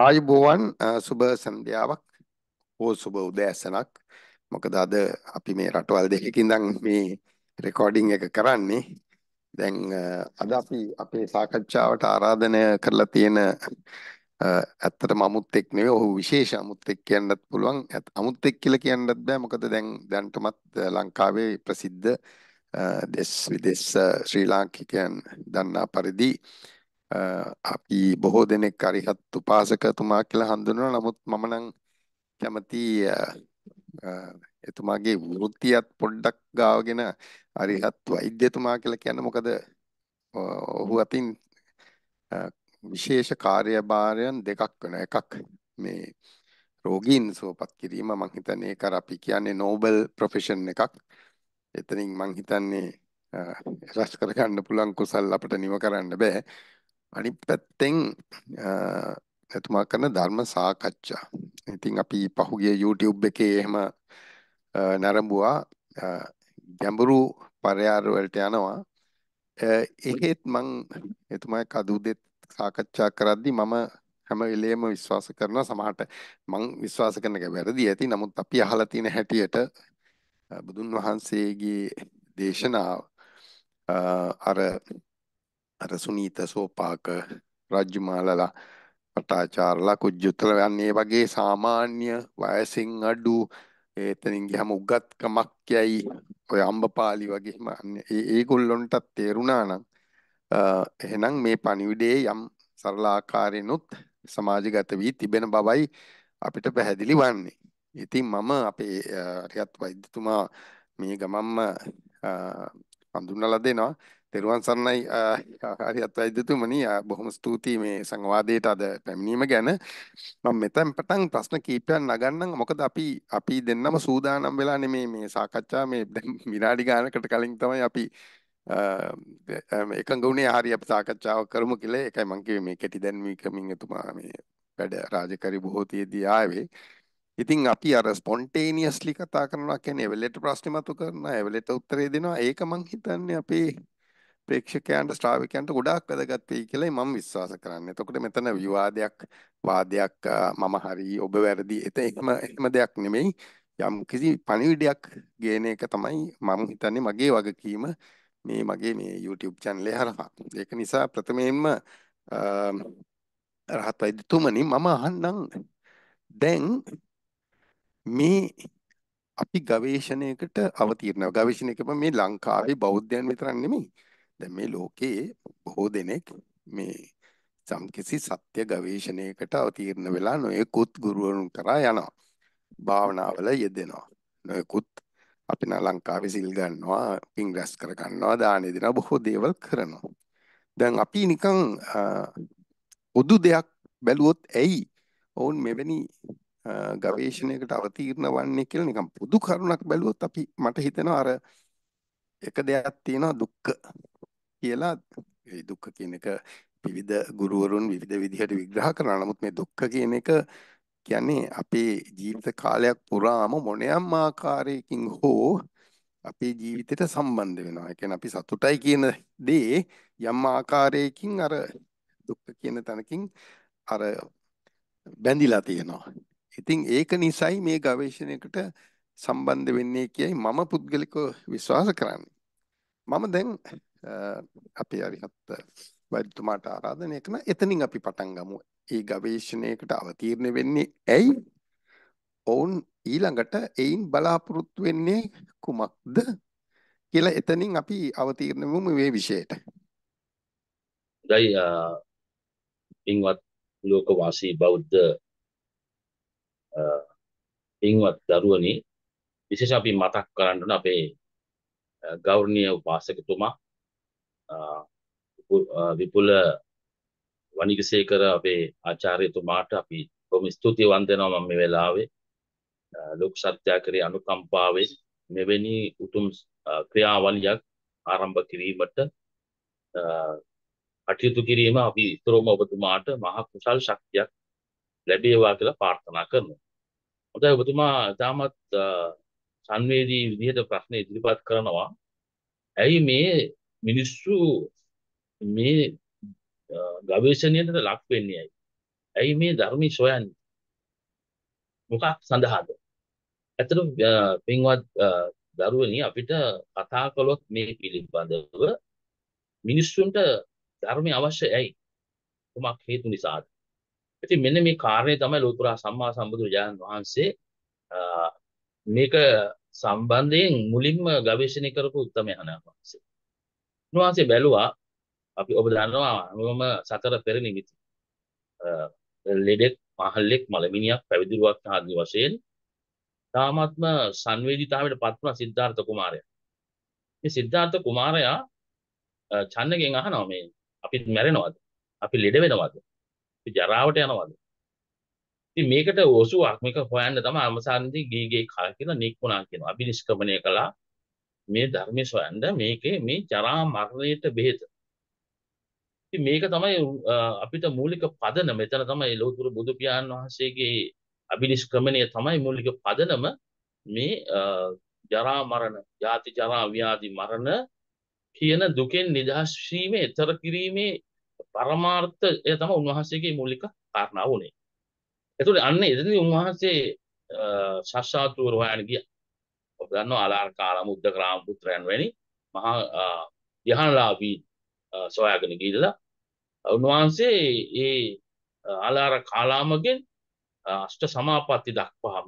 ආයුබෝවන් සුබ සන්ධ්‍යාවක් හෝ සුබ උදෑසනක් මොකද අද අපි මේ රටවල් දෙකකින් දන් මේ රෙකෝඩිං එක කරන්නේ දැන් අද අපි අපේ සාකච්ඡාවට ආරාධනය කරලා තියෙන ඇත්තටම අමුත් එක් නෙවෙයි ඔහු විශේෂ අමුත් එක් කියන්නත් පුළුවන් අමුත් එක් කියලා කියන්නත් බෑ මොකද දැන් දැන්ටමත් ලංකාවේ ප්‍රසිද්ධ දෙස් විදෙස් ශ්‍රී ලාංකිකයන් දන්නා පරිදි අපි බොහෝ දෙනෙක් අරිහත් උපාසකතුමා කියලා හඳුන්වනවා. නමුත් මම නම් කැමති එතුමාගේ වෘත්තියත් පොඩ්ඩක් ගාවගෙන අරිහත් වෛද්‍යතුමා කියලා කියන්න. මොකද ඔහු අතින් විශේෂ කාර්යභාරයන් දෙකක් වෙනවා. එකක් මේ රෝගීන් සුවපත් කිරීම මම හිතන්නේ ඒක අපි කියන්නේ නෝබල් ප්‍රොෆෙෂන් එකක්. එතනින් මම හිතන්නේ රැස් කරගන්න පුළුවන් කුසල් අපිට නිව කරන්න බෑ. අනිත් පැත්තෙන් එතුමා කරන ධර්ම සාකච්ඡා. ඉතින් අපි පහුගිය YouTube එකේ එහෙම නරඹුවා ගැඹුරු පරයාර වලට යනවා. එහෙත් මං එතුමා එක්ක අදූදෙත් සාකච්ඡා කරද්දී මම හැම වෙලේම විශ්වාස කරනවා සමහරට මං විශ්වාස කරන එක වැරදි ඇති. නමුත් අපි අහලා තියෙන හැටියට බුදුන් වහන්සේගේ දේශනාව අර අර සුනීත සෝපාක රාජ්‍යමාලලා පටාචාර්ලා කුජුත්තල යන්නේ වගේ සාමාන්‍ය වයසින් අඩු එතනින් ගියම උගත්කමක් යයි ඔය අම්බපාලි වගේම ඒගොල්ලොන්ටත් තේරුණා නම් එහෙනම් මේ පණිවිඩයේ යම් සරල ආකාරයෙන්ුත් සමාජගත වී තිබෙන බවයි අපිට පැහැදිලි වන්නේ. ඉතින් මම අපේ හරියත් වෛද්‍යතුමා මේ ගමම්ම හඳුන්වලා දෙනවා තෙරුවන් සරණයි හරියත් වෛද්‍යතුමනි බොහොම ස්තුතියි මේ සංවාදයට අද පැමිණීම ගැන මම මෙතෙන් පටන් ප්‍රශ්න කීපයක් නගන්නම් මොකද අපි අපි දෙන්නම සූදානම් වෙලා නෙමේ මේ සාකච්ඡා මේ දැන් විනාඩි ගානකට කලින් තමයි අපි එකඟ වුණේ හරි අපි සාකච්ඡාවක් කරමු කියලා ඒකයි මම කිව්වේ මේ කෙටි දැන්වීමකින් එතුමා මේ වැඩ රාජකාරි බොහෝ තියදී ආවේ ඉතින් අපි අර ස්පොන්ටේනියස්ලි කතා කරනවා කියන්නේ එවලට ප්‍රශ්න මතු කරනවා එවලට උත්තරේ දෙනවා ඒක මං හිතන්නේ අපේ ප්‍රේක්ෂකයන්ට ශ්‍රාවකයන්ට ගොඩාක් වැදගත් වෙයි කියලායි මම විශ්වාස කරන්නේ. එතකොට මෙතන විවාදයක් වාදයක් මම හරි ඔබ වැරදි එතන එහෙම එහෙම දෙයක් නෙමෙයි. යම් කිසි පණිවිඩයක් ගේන එක තමයි මම හිතන්නේ මගේ වගකීම මේ මගේ මේ YouTube channel හරහා. ඒක නිසා ප්‍රථමයෙන්ම රහත් වෛද්‍යතුමනි මම අහන්නම් දැන් මේ අපි ගවේෂණයකට අවතීර්ණව ගවේෂණයකම මේ ලංකාවේ බෞද්ධයන් විතරක් නෙමෙයි දැන් මේ ලෝකයේ බොහෝ දෙනෙක් මේ සම්කිසි සත්‍ය ගවේෂණයකට අවතීර්ණ වෙලා නොයෙකුත් ගුරුවරුන් කරා යනවා. භාවනාවල යෙදෙනවා. නොයෙකුත් අපි නා ලංකාවේ සිල් ගන්නවා, පින් රැස් කර ගන්නවා, දාන දෙනවා, බොහෝ දේවල් කරනවා. දැන් අපි නිකන් පොදු දෙයක් බැලුවොත් ඇයි ඔවුන් මෙවැනි ගවේෂණයකට අවතීර්ණ වන්නේ කියලා නිකන් පොදු කරුණක් බැලුවොත් අපි මට හිතෙනවා අර එක දෙයක් තියෙනවා දුක්ඛ කියලා ඒ දුක්ඛ කියන එක විවිධ ගුරුවරුන් විවිධ විදිහට විග්‍රහ කරනවා. නමුත් මේ දුක්ඛ කියන එක කියන්නේ අපේ ජීවිත කාලයක් පුරාම මොනෑම් ආකාරයකින් හෝ අපේ ජීවිතයට සම්බන්ධ වෙනවා. ඒ කියන්නේ අපි සතුටයි කියන දේ යම් ආකාරයකින් අර දුක්ඛ කියන තැනකින් අර බැඳිලා තියෙනවා. ඉතින් ඒක නිසයි මේ ගවේෂණයකට සම්බන්ධ වෙන්නේ කියයි මම පුද්ගලිකව විශ්වාස කරන්නේ. මම දැන් අපේ අරිහත් වෛද්‍යතුමාට ආරාධනය කරන එතනින් අපි පටන් ගමු. ඒ ගවේෂණයකට අවතීර්ණ වෙන්නේ ඇයි? ඔවුන් ඊළඟට එයින් බලාපොරොත්තු වෙන්නේ කුමක්ද කියලා එතනින් අපි අවතීර්ණ වෙමු මේ විෂයට. දැයි ඉන්වත් ලෝකවාසී බෞද්ධ ඉන්වත් දරුවනි විශේෂ අපි මතක් කරන්න අපේ ගෞරවනීය උපාසකතුමා විපුල වණිකසේකර අපේ ආචාර්යතුමාට අපි බොහොම ස්තුතියි වන්දනවා මම මේ වෙලාවේ ලෝක සත්‍යාකරී අනුකම්පාවෙන් මෙවැනි උතුම් ක්‍රියාවලියක් ආරම්භ කිරීමට අටයුතු කිරීම අපි ඉතරෝම ඔබතුමාට මහ කුසල් ශක්තියක් ලැබේවා කියලා ප්‍රාර්ථනා කරනවා. හොඳයි ඔබතුමා තාමත් සංවේදී විදිහට ප්‍රශ්න ඉදිරිපත් කරනවා. ඇයි මේ මිනිස්සු මේ ගවේෂණයට ලක් වෙන්නේ ඇයි? ඇයි මේ ධර්මී සොයන්නේ? මොකක් සඳහාද? ඇත්තටම පින්වත් දරුවනි අපිට කතා කළොත් මේ පිළිබඳව මිනිස්සුන්ට ධර්මය අවශ්‍ය ඇයි? කුමක් හේතු නිසාද? ඉතින් මෙන්න මේ කාර්යය තමයි ලෝතර සම්මා සම්බුදුරජාණන් වහන්සේ මේක සම්බන්ධයෙන් මුලින්ම ගවේෂණය කරපු උත්තමයන් වහන්සේ. උන්වහන්සේ බැලුවා අපි ඔබ දන්නවා මම සතර පෙර නිමිති ලෙඩෙක් මහල්ලෙක් මලමිනියක් පැවිදිරුවක් ආදී වශයෙන් තාමත්ම සංවේදීතාවයට පත් වුණ සිද්ධාර්ථ කුමාරයා. මේ සිද්ධාර්ථ කුමාරයා චන්නගෙන් අහනවා මේ අපි මැරෙනවද? අපි ලෙඩ වෙනවද? අපි ජරාවට යනවද? ඉතින් මේකට ඔසුවක් මේක හොයන්න තමයි අමසාන්දි ගීගේ කල් කියලා නික්ුණා කියනවා. අබිනිෂ්ක්‍මණය කළා. මේ ධර්මයේ සොයන්න මේකේ මේ ජරා මරණයට බෙහෙත. ඉතින් මේක තමයි අපිට මූලික පදනම. මෙතන තමයි ලෞතර බුදු පියාණන් වහන්සේගේ අබිනිෂ්ක්‍මණය තමයි මූලික පදනම මේ ජරා මරණ, ජාති ජරා ව්‍යාධි මරණ කියන දුකෙන් නිදහස් වීම, ඊතර කිරීමේ පරමාර්ථය තමයි උන්වහන්සේගේ මූලික කාරණාව උනේ. ඒතකොට අන්න එතනදී උන්වහන්සේ සස්සාතුවර හොයන්න ගියා. දන්න අලාරකාරම උද්ද ක්‍රාමපුත්‍රයන් වැනි මහා යහනලාබී සොයාගෙන ගීදලා උන්වහන්සේ ඒ අලාර කාලාමගෙන් අෂ්ට සමාපatti දක්වාම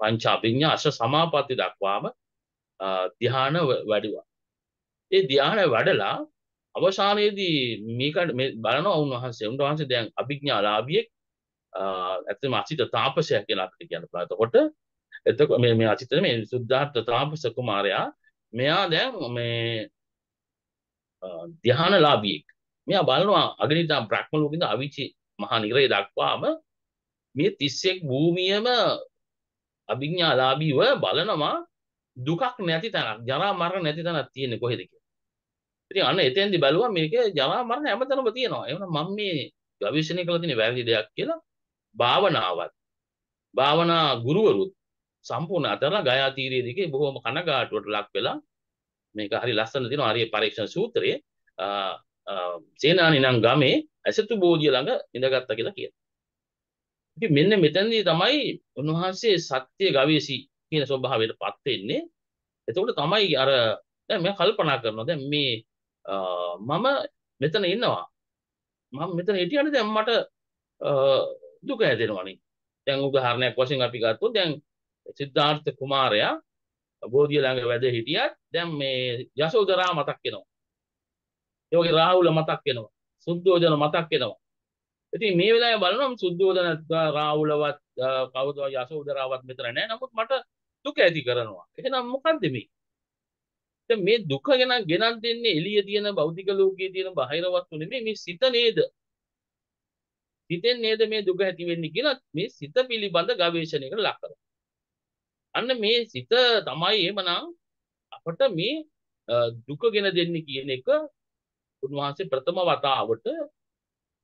පංචාභිඥා අෂ්ට සමාපatti දක්වාම ධ්‍යාන වැඩිවා. ඒ ධ්‍යාන වැඩලා අවසානයේදී මේකට මේ බලනවා උන්වහන්සේ උන්වහන්සේ දැන් අභිඥාලාභියෙක් ඇත්තම අසිත තාපසයක් කියලා අපිට කියන්න පුළුවන්. එතකොට එතක මේ අචිතර මේ සුද්ධාර්ථ තාපස කුමාරයා මෙයා දැන් මේ ධ්‍යානලාභියෙක් මෙයා බලනවා අගනිතා බ්‍රහ්ම ලෝකෙද අවිචි මහා නිරය දක්වාම මේ 31 භූමියම අභිඥාලාභීව බලනවා දුකක් නැති තැනක් ජරා මරණ නැති තැනක් තියෙන්නේ කොහෙද කියලා. ඉතින් අන්න එතෙන්දි බැලුවා මේකේ ජරා මරණ හැමතැනම තියෙනවා. ඒ වුණා මම මේ ගවේෂණය කළ තියෙන වැරදි දෙයක් කියලා භාවනාවත් භාවනා ගුරුවරුත් සම්පූර්ණ අතරලා ගයා තීරයේ දිගේ බොහොම කනගාටුවට ලක් වෙලා මේක හරි ලස්සන තියෙනවා ආර්ය පරීක්ෂණ සූත්‍රයේ සේනානිනම් ගමේ ඇසතු බෝධිය ළඟ ඉඳගත්තා කියලා කියනවා. ඉතින් මෙන්න මෙතනදී තමයි උන්වහන්සේ සත්‍ය ගවේෂි කියන ස්වභාවයටපත් වෙන්නේ. එතකොට තමයි අර දැන් මම කල්පනා කරනවා දැන් මේ මම මෙතන ඉන්නවා. මම මෙතන හිටියනේ දැන් මට දුක හැදෙනවනේ. දැන් උදාහරණයක් වශයෙන් අපි ගත්තොත් දැන් සිද්ධාර්ථ කුමාරයා බෝධිය ළඟ වැඩ හිටියත් දැන් මේ යශෝදරා මතක් වෙනවා. ඒ වගේ රාහුල මතක් වෙනවා. සුද්ධෝදන මතක් වෙනවා. ඉතින් මේ වෙලාවේ බලනවා සුද්ධෝදන රාහුලවත් කවුද යශෝදරාවත් මෙතන නැහැ. නමුත් මට දුක ඇති කරනවා. එහෙනම් මොකන්ද මේ? දැන් මේ දුක ගැන ගෙනත් දෙන්නේ එළිය තියෙන භෞතික ලෝකයේ තියෙන බාහිර වස්තු නෙමෙයි මේ සිත නේද? හිතෙන් නේද මේ දුක ඇති වෙන්නේ කියලා මේ සිත පිළිබඳ ගවේෂණයකට ලක් කරනවා. අන්න මේ සිත තමයි එහෙමනම් අපට මේ දුක ගෙන දෙන්නේ කියන එක උන්වහන්සේ ප්‍රථම වතාවට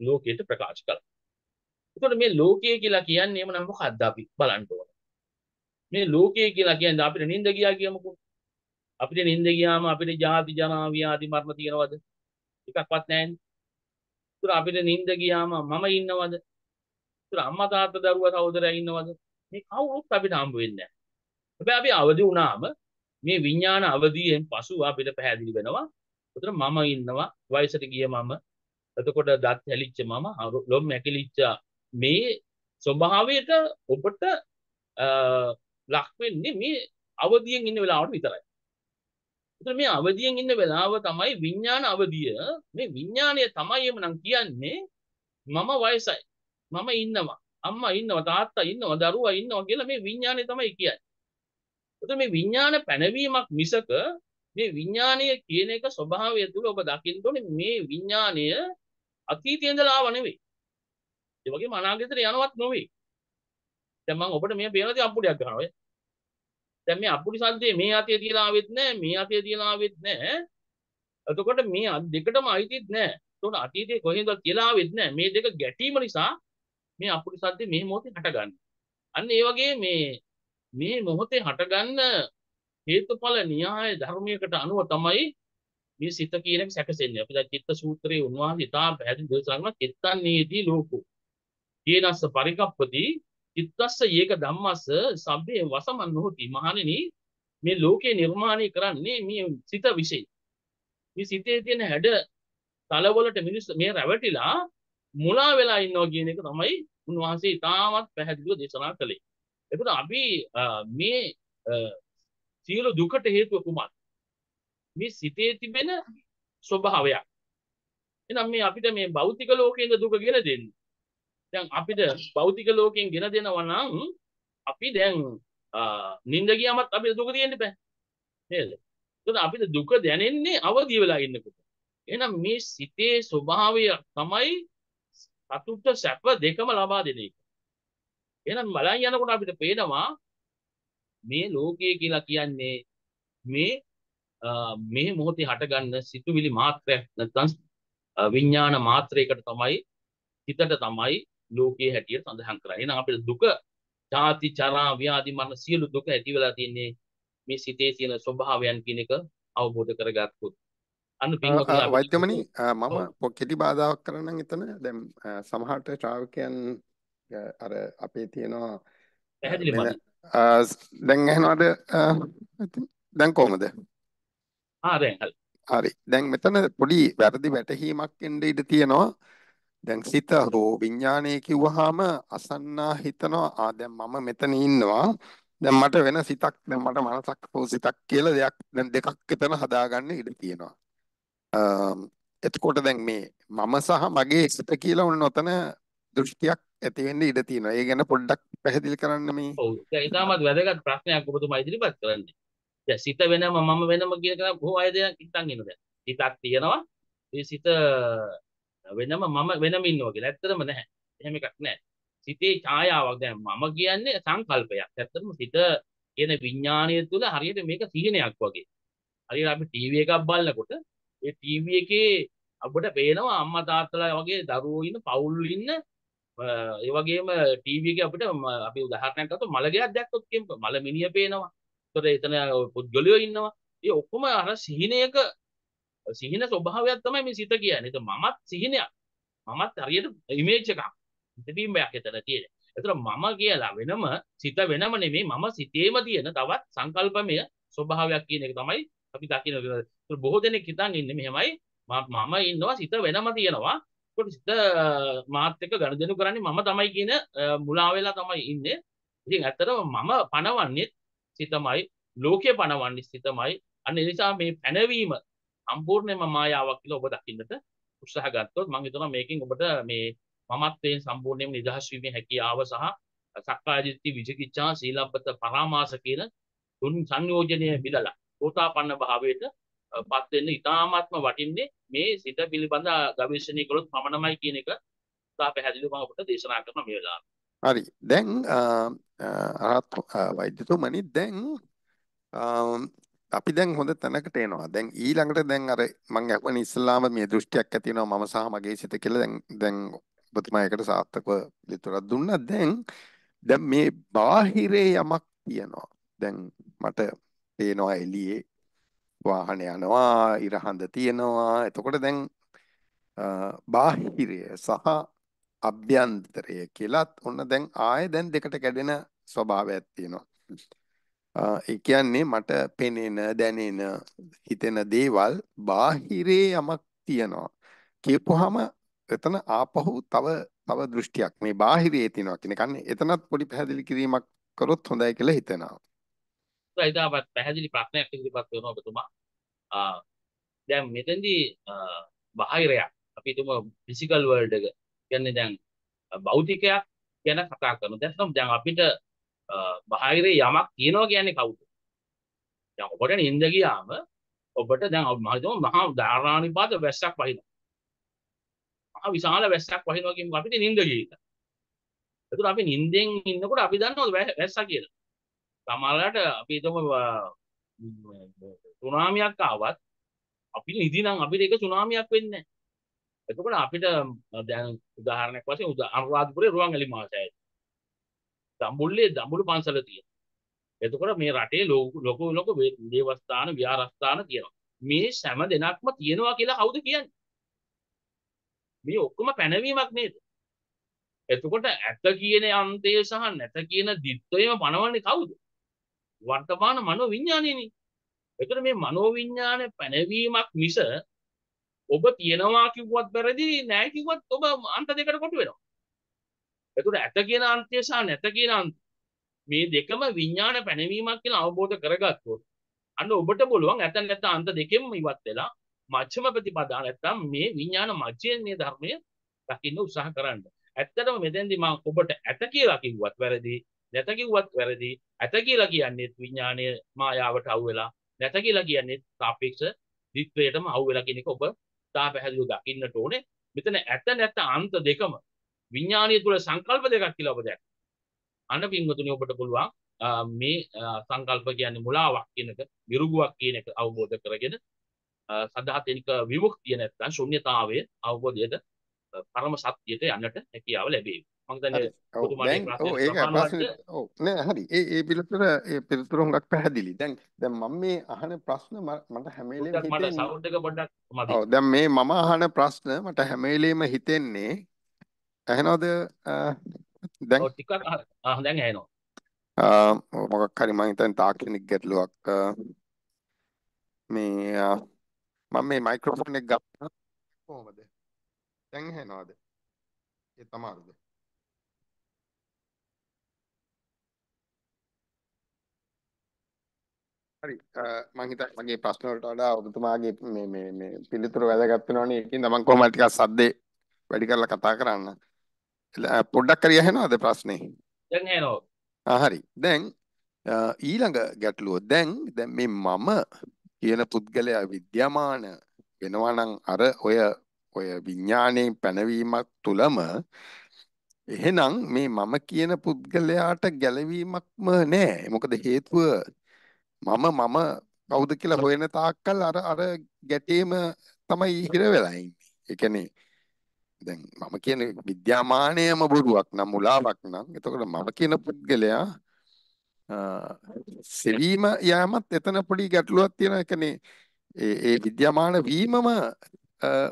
ලෝකයට ප්‍රකාශ කළා. එතකොට මේ ලෝකය කියලා කියන්නේ එහෙමනම් මොකද්ද අපි බලන්න ඕන. මේ ලෝකය කියලා කියන්නේ අපිට නිින්ද ගියා කියමුකෝ. අපිට නිින්ද ගියාම අපිට ජාති ජනා ව්‍යාධි මරණ තියනවද? එකක්වත් නැහැනේ. ඒතර අපිට නිින්ද ගියාම මම ඉන්නවද? ඒතර අම්මා තාත්තා දරුවා සහෝදරයා ඉන්නවද? මේ කවුරුත් අපිට හම්බ වෙන්නේ නැහැ. හැබැයි අපි අවදි වුණාම මේ විඥාන අවදියෙන් පසුව අපිට පැහැදිලි වෙනවා උතර මම ඉන්නවා වයසට ගිය මම එතකොට දත් හැලිච්ච මම ලොම් ඇකිලිච්ච මේ ස්වභාවයට ඔබට ලක් වෙන්නේ මේ අවදියෙන් ඉන්න වෙලාවට විතරයි. එතන මේ අවදියෙන් ඉන්න වෙලාව තමයි විඥාන අවදිය. මේ විඥානය තමයි එමනම් කියන්නේ මම වයසයි. මම ඉන්නවා. අම්මා ඉන්නවා, තාත්තා ඉන්නවා, දරුවා ඉන්නවා කියලා මේ විඥානය තමයි කියන්නේ. එතකොට මේ විඥාන පැනවීමක් මිසක මේ විඥානය කියන එක ස්වභාවය තුල ඔබ දකින්න ඕනේ මේ විඥානය අතීතයේ ඉඳලා ආව නෙවෙයි. ඒ වගේම අනාගතයට යනවත් නෙවෙයි. දැන් මම ඔබට මේ පේනවා තියෙන අපුඩියක් ගන්නවා. දැන් මේ අපුඩි සද්දේ මේ අතේ තියලා ආවෙත් නැහැ, මේ අතේ තියලා ආවෙත් නැහැ. එතකොට මේ අත් දෙකටම අයිතිත් නැහැ. එතකොට අතීතයේ කොහෙන්වත් තියලා ආවෙත් නැහැ. මේ දෙක ගැටීම නිසා මේ අපුඩි සද්දේ මේ මොහොතේ හටගන්නේ. අන්න ඒ වගේ මේ මේ මොහොතේ හටගන්න හේතුඵල න්‍යාය ධර්මයකට අනුව තමයි මේ සිත කියන එක සැකසෙන්නේ. අපි දැන් චිත්ත සූත්‍රයේ උන්වහන්සේ ඉතාම පැහැදිලි දේශනා චිත්තන්නේදී ලෝකෝ. කියනස්ස පරිකප්පති චිත්තස්ස ඒක ධම්මස්ස සබ්බේ වසමන් නොහොති. මහණෙනි මේ ලෝකේ නිර්මාණය කරන්නේ මේ සිත විශ්ේ. මේ සිතේ තියෙන හැඩ තලවලට මිනිස් මේ රැවටිලා මුලා වෙලා ඉන්නවා කියන එක තමයි උන්වහන්සේ ඉතාමත් පැහැදිලිව දේශනා කළේ. එතකොට අපි මේ සියලු දුකට හේතුව කුමක්ද? මේ සිතේ තිබෙන ස්වභාවයක්. එහෙනම් මේ අපිට මේ භෞතික ලෝකයෙන් දුක ගෙන දෙන්නේ. දැන් අපිට භෞතික ලෝකයෙන් ගෙන දෙනවා නම් අපි දැන් නිින්ද ගියාමත් අපිට දුක තියෙන්න බෑ. නේද? එතකොට අපිට දුක දැනෙන්නේ අවදි වෙලා ඉන්නකොට. එහෙනම් මේ සිතේ ස්වභාවය තමයි සතුට සැප දෙකම ලබා දෙන එක. එහෙනම් බලන් යනකොට අපිට පේනවා මේ ලෝකය කියලා කියන්නේ මේ මේ මොහොතේ හටගන්න සිතුවිලි මාත්‍රයක් නැත්නම් විඥාන මාත්‍රයකට තමයි හිතට තමයි ලෝකයේ හැටියට සඳහන් කරන්නේ. එහෙනම් අපිට දුක, ජාති, චරා, ව්‍යාධි, මරණ සියලු දුක ඇති වෙලා තියෙන්නේ මේ සිතේ තියෙන ස්වභාවයන් කියන එක අවබෝධ කරගත්තොත්. අන්න පින්වතුනි වෛද්‍යමනි මම කෙටි බාධාවක් කරන්නම් එතන. දැන් සමහරට ශ්‍රාවකයන් අර අපේ තියෙනවා දැන් ඇහෙනවද දැන් කොහමද හරි දැන් මෙතන පොඩි වැරදි වැටහීමක් එන්න ඉඩ තියෙනවා දැන් සිත හෝ විඥානය කිව්වහම අසන්නා හිතනවා ආ දැන් මම මෙතන ඉන්නවා දැන් මට වෙන සිතක් දැන් මට මනසක් හෝ සිතක් කියලා දෙයක් දැන් දෙකක් එතන හදාගන්න ඉඩ තියෙනවා එතකොට දැන් මේ මම සහ මගේ සිත කියලා ඔන්න ඔතන දෘෂ්ටියක් ඇති වෙන්න ඉඩ තියෙනවා. ඒ ගැන පොඩ්ඩක් පැහැදිලි කරන්න මේ. ඔව්. දැන් ඉතාමත් වැදගත් ප්‍රශ්නයක් ඔබතුමා ඉදිරිපත් කරන්නේ. දැන් සිත වෙනම මම වෙනම කියන කෙනා බොහෝ අය දැන් ඉතින් ඉන්න දැන්. සිතක් තියෙනවා. ඒ සිත වෙනම මම වෙනම ඉන්නවා කියලා. ඇත්තටම නැහැ. එහෙම එකක් නැහැ. සිතේ ඡායාවක් දැන් මම කියන්නේ සංකල්පයක්. ඇත්තටම සිත කියන විඥාණය තුළ හරියට මේක සීනයක් වගේ. හරියට අපි ටීවී එකක් බලනකොට ඒ ටීවී එකේ අපිට පේනවා අම්මා තාත්තලා වගේ දරුවෝ ඉන්න පවුල් ඉන්න ඒ වගේම ටීවී එකේ අපිට අපි උදාහරණයක් ගත්තොත් මලගයක් දැක්කොත් කියමු මල මිනිය පේනවා. ඒතර එතන පුද්ගලයෝ ඉන්නවා. ඒ ඔක්කොම අර සිහිනයක සිහින ස්වභාවයක් තමයි මේ සිත කියන්නේ. ඒක මමත් සිහිනයක්. මමත් හරියට ඉමේජ් එකක්. ඉදීමයක් එතන තියෙන. ඒතර මම කියලා වෙනම සිත වෙනම නෙමෙයි මම සිතේම තියෙන තවත් සංකල්පමය ස්වභාවයක් කියන එක තමයි අපි දකින්න. බොහෝ දෙනෙක් හිතන් ඉන්නේ මෙහෙමයි මම ඉන්නවා සිත වෙනම තියෙනවා සිත මාත් එක්ක ගනුදෙනු කරන්නේ මම තමයි කියන මුලා වෙලා තමයි ඉන්නේ. ඉතින් ඇත්තටම මම පණවන්නේ සිතමයි, ලෝකය පණවන්නේ සිතමයි. අන්න ඒ නිසා මේ පැනවීම සම්පූර්ණයෙන්ම මායාවක් කියලා ඔබ දකින්නට උත්සාහ ගත්තොත් මම හිතනවා මේකෙන් ඔබට මේ මමත්වයෙන් සම්පූර්ණයෙන්ම නිදහස් වීමේ හැකියාව සහ සක්කායදිට්ඨි විචිකිච්ඡා සීලබ්බත පරාමාස කියන තුන් සංයෝජනය මිදලා සෝතාපන්න භාවයට පත් වෙන්න ඉතාමත්ම වටින්නේ මේ සිත පිළිබඳ ගවේෂණය කළොත් පමණමයි කියන එක තා පැහැදිලිව මම ඔබට දේශනා කරන මේ වෙලාවේ. හරි. දැන් අරහත් වෛද්‍යතුමනි දැන් අපි දැන් හොඳ තැනකට එනවා. දැන් ඊළඟට දැන් අර මම අහන ඉස්ලාම මේ දෘෂ්ටියක් ඇති වෙනවා මම සහ මගේ සිත කියලා දැන් දැන් ඔබතුමා ඒකට සාර්ථකව පිළිතුරක් දුන්නා. දැන් දැන් මේ බාහිරේ යමක් තියෙනවා. දැන් මට පේනවා එළියේ වාහන යනවා ඉරහඳ තියෙනවා එතකොට දැන් බාහිරය සහ අභ්‍යන්තරය කියලත් ඔන්න දැන් ආය දැන් දෙකට කැඩෙන ස්වභාවයක් තියෙනවා ඒ කියන්නේ මට පෙනෙන දැනෙන හිතෙන දේවල් බාහිරේ යමක් තියෙනවා කියපුවාම එතන ආපහු තව තව දෘෂ්ටියක් මේ බාහිරයේ තියෙනවා කියන කන්නේ එතනත් පොඩි පැහැදිලි කිරීමක් කරොත් හොඳයි කියලා හිතෙනවා ඉතාමත් පැහැදිලි ප්‍රශ්නයක් ඉදිරිපත් කරනවා ඔබතුමා. දැන් මෙතෙන්දී බාහිරයක් අපි හිතමු ෆිසිකල් වර්ල්ඩ් එක කියන්නේ දැන් භෞතිකයක් ගැන කතා කරනවා. දැන් දැන් අපිට බාහිරේ යමක් තියෙනවා කියන්නේ කවුද? දැන් ඔබට නිින්ද ගියාම ඔබට දැන් මම හිතමු මහා ධාරානිපාත වැස්සක් වහිනවා. මහා විශාල වැස්සක් වහිනවා කියමුකෝ අපිට නිින්ද ගිහින්. එතකොට අපි නිින්දෙන් ඉන්නකොට අපි දන්නවද වැස්සා කියලා? සමහරලාට අපි එතම සුනාමියක් ආවත් අපි නිදිනම් අපිට ඒක සුනාමියක් වෙන්නේ නැහැ. එතකොට අපිට දැන් උදාහරණයක් වශයෙන් අනුරාධපුරේ රුවන්වැලි මහසෑය. දඹුල්ලේ දඹුලු පන්සල තියෙනවා. එතකොට මේ රටේ ලොකු ලොකු දේවස්ථාන විහාරස්ථාන තියෙනවා. මේ සෑම දෙනක්ම තියෙනවා කියලා කවුද කියන්නේ? මේ ඔක්කොම පැනවීමක් නේද? එතකොට ඇත කියන අන්තය සහ නැත කියන දිත්වයම පනවන්නේ කවුද? වර්තමාන මනෝ විඥානයනේ. ඒතර මේ මනෝ විඥාන පැනවීමක් මිස ඔබ තියනවා කිව්වත් වැරදි නෑ කිව්වත් ඔබ අන්ත දෙකට කොටු වෙනවා. ඒතර ඇත කියන අන්තය සහ නැත කියන අන්තය මේ දෙකම විඥාන පැනවීමක් කියලා අවබෝධ කරගත්තොත් අන්න ඔබට බලුවන් ඇත නැත අන්ත දෙකෙන්ම ඉවත් වෙලා මජ්ක්‍ධිම ප්‍රතිපදා නැත්තම් මේ විඥාන මජ්ජයෙන් මේ ධර්මය දකින්න උත්සාහ කරන්න. ඇත්තටම මෙතෙන්දී මම ඔබට ඇත කියලා කිව්වත් වැරදි නැත කිව්වත් වැරදි ඇත කියලා කියන්නේත් විඥානයේ මායාවට අවු වෙලා නැත කියලා කියන්නේත් සාපේක්ෂ ද්විත්වයටම අවු වෙලා කියන එක ඔබ තා පැහැදිලිව දකින්නට ඕනේ මෙතන ඇත නැත අන්ත දෙකම විඥානීය තුල සංකල්ප දෙකක් කියලා ඔබ දැක්ක. අන්න පින්වතුනි ඔබට පුළුවන් මේ සංකල්ප කියන්නේ මුලාවක් කියන එක, මිරුගුවක් කියන එක අවබෝධ කරගෙන සදාතනික විමුක්තිය නැත්නම් ශුන්්‍යතාවය අවබෝධයට පරම සත්‍යයට යන්නට හැකියාව ලැබේවි. මම දන්නේ පොදු මාධ්‍ය නෑ හරි ඒ ඒ පිළිතුර ඒ පිළිතුර හුඟක් පැහැදිලි. දැන් දැන් මම මේ අහන ප්‍රශ්න මට හැම වෙලේම මට සවුන්ඩ් එක පොඩ්ඩක් මදි. ඔව් දැන් මේ මම අහන ප්‍රශ්න මට හැම වෙලේම හිතෙන්නේ ඇහෙනවද දැන් ඔව් ටිකක් ආ දැන් ඇහෙනවා. මොකක් හරි මම හිතන්නේ තාක්ෂණික ගැටලුවක් මේ මම මේ මයික්‍රොෆෝන් එක ගත්තා කොහොමද? දැන් ඇහෙනවද? ඒ තමාරුද? හරි මං හිතා මගේ ප්‍රශ්න වලට වඩා ඔබතුමාගේ මේ මේ මේ පිළිතුරු වැදගත් වෙනවනේ ඒකෙන් තමන් කොහොමද ටිකක් සද්දේ වැඩි කරලා කතා කරන්න පොඩ්ඩක් හරි ඇහෙනවද ප්‍රශ්නේ දැන් ඇහෙනවා හරි දැන් ඊළඟ ගැටලුව දැන් දැන් මේ මම කියන පුද්ගලයා විද්‍යමාන වෙනවා නම් අර ඔය ඔය විඥාණයෙන් පැනවීමක් තුලම එහෙනම් මේ මම කියන පුද්ගලයාට ගැලවීමක්ම නෑ මොකද හේතුව මම මම කවුද කියලා හොයන තාක්කල් අර අර ගැටේම තමයි හිර වෙලා ඉන්නේ. ඒ කියන්නේ දැන් මම කියන විද්‍යාමානයම බොරුවක් නම් මුලාවක් නම් එතකොට මම කියන පුද්ගලයා සෙවීම යෑමත් එතන පොඩි ගැටලුවක් තියෙන ඒ කියන්නේ ඒ විද්‍යාමාන වීමම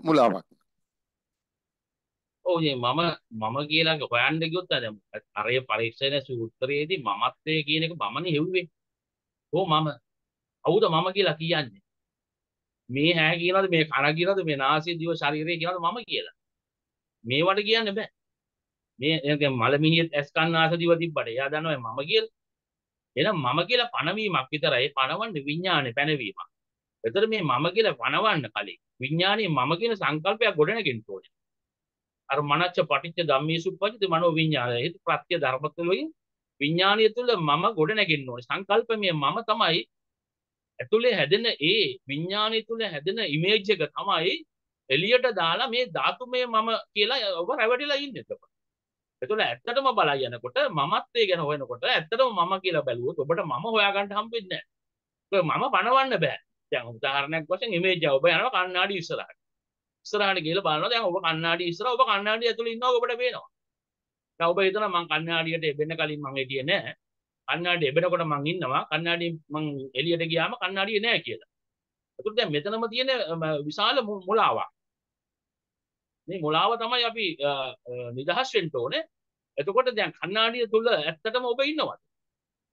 මුලාවක්. ඔව් මම මම කියලා හොයන්න ගියොත් අර අරය පරීක්ෂණ සූත්‍රයේදී මමත්වයේ කියන එක මමනේ හෙව්වේ. හෝ මම කවුද මම කියලා කියන්නේ මේ හැ කියලාද මේ කන කියලාද මේ නාසය දිව ශරීරය කියලාද මම කියලා මේවට කියන්න බෑ මේ මලමිනිය ඇස් කන්න ආස දිව තිබ්බට එයා දන්නවා මම කියලා එහෙනම් මම කියලා පණවීමක් විතරයි පණවන්නේ විඥානේ පැනවීමක් එතකොට මේ මම කියලා පණවන්න කලින් විඥානේ මම කියන සංකල්පයක් ගොඩනගෙන්න ඕනේ අර මනච්ච පටිච්ච ධම්මේසු පජිත මනෝ විඥානය හේතු ප්‍රත්‍ය ධර්මතුලෙයි විඥානය තුල මම ගොඩ නැගෙන්න ඕනේ. සංකල්පමය මම තමයි ඇතුලේ හැදෙන ඒ විඥානය තුල හැදෙන ඉමේජ් එක තමයි එළියට දාලා මේ ධාතුමය මම කියලා ඔබ රැවටිලා ඉන්නේ එතකොට. එතකොට ඇත්තටම බලයි යනකොට මමත් ඒ ගැන හොයනකොට ඇත්තටම මම කියලා බැලුවොත් ඔබට මම හොයාගන්න හම්බෙන්නේ නැහැ. මම පණවන්න බෑ. දැන් උදාහරණයක් වශයෙන් ඉමේජ් ඔබ යනවා කණ්ණාඩි ඉස්සරහට. ඉස්සරහට ගිහලා බලනවා දැන් ඔබ කණ්ණාඩි ඉස්සරහ ඔබ කණ්ණාඩි ඇතුලේ ඉන්නවා ඔබට පේනවා. ඔබ හිතන මං කන්නාඩියට එබෙන්න කලින් මං හිටියේ නෑ. කන්නාඩිය එබෙනකොට මං ඉන්නවා. කන්නාඩිය මං එළියට ගියාම කන්නාඩිය නෑ කියලා. ඒකට දැන් මෙතනම තියෙන විශාල මුලාවක්. මේ මුලාව තමයි අපි නිදහස් වෙන්න ඕනේ. එතකොට දැන් කන්නාඩිය තුල ඇත්තටම ඔබ ඉන්නවද?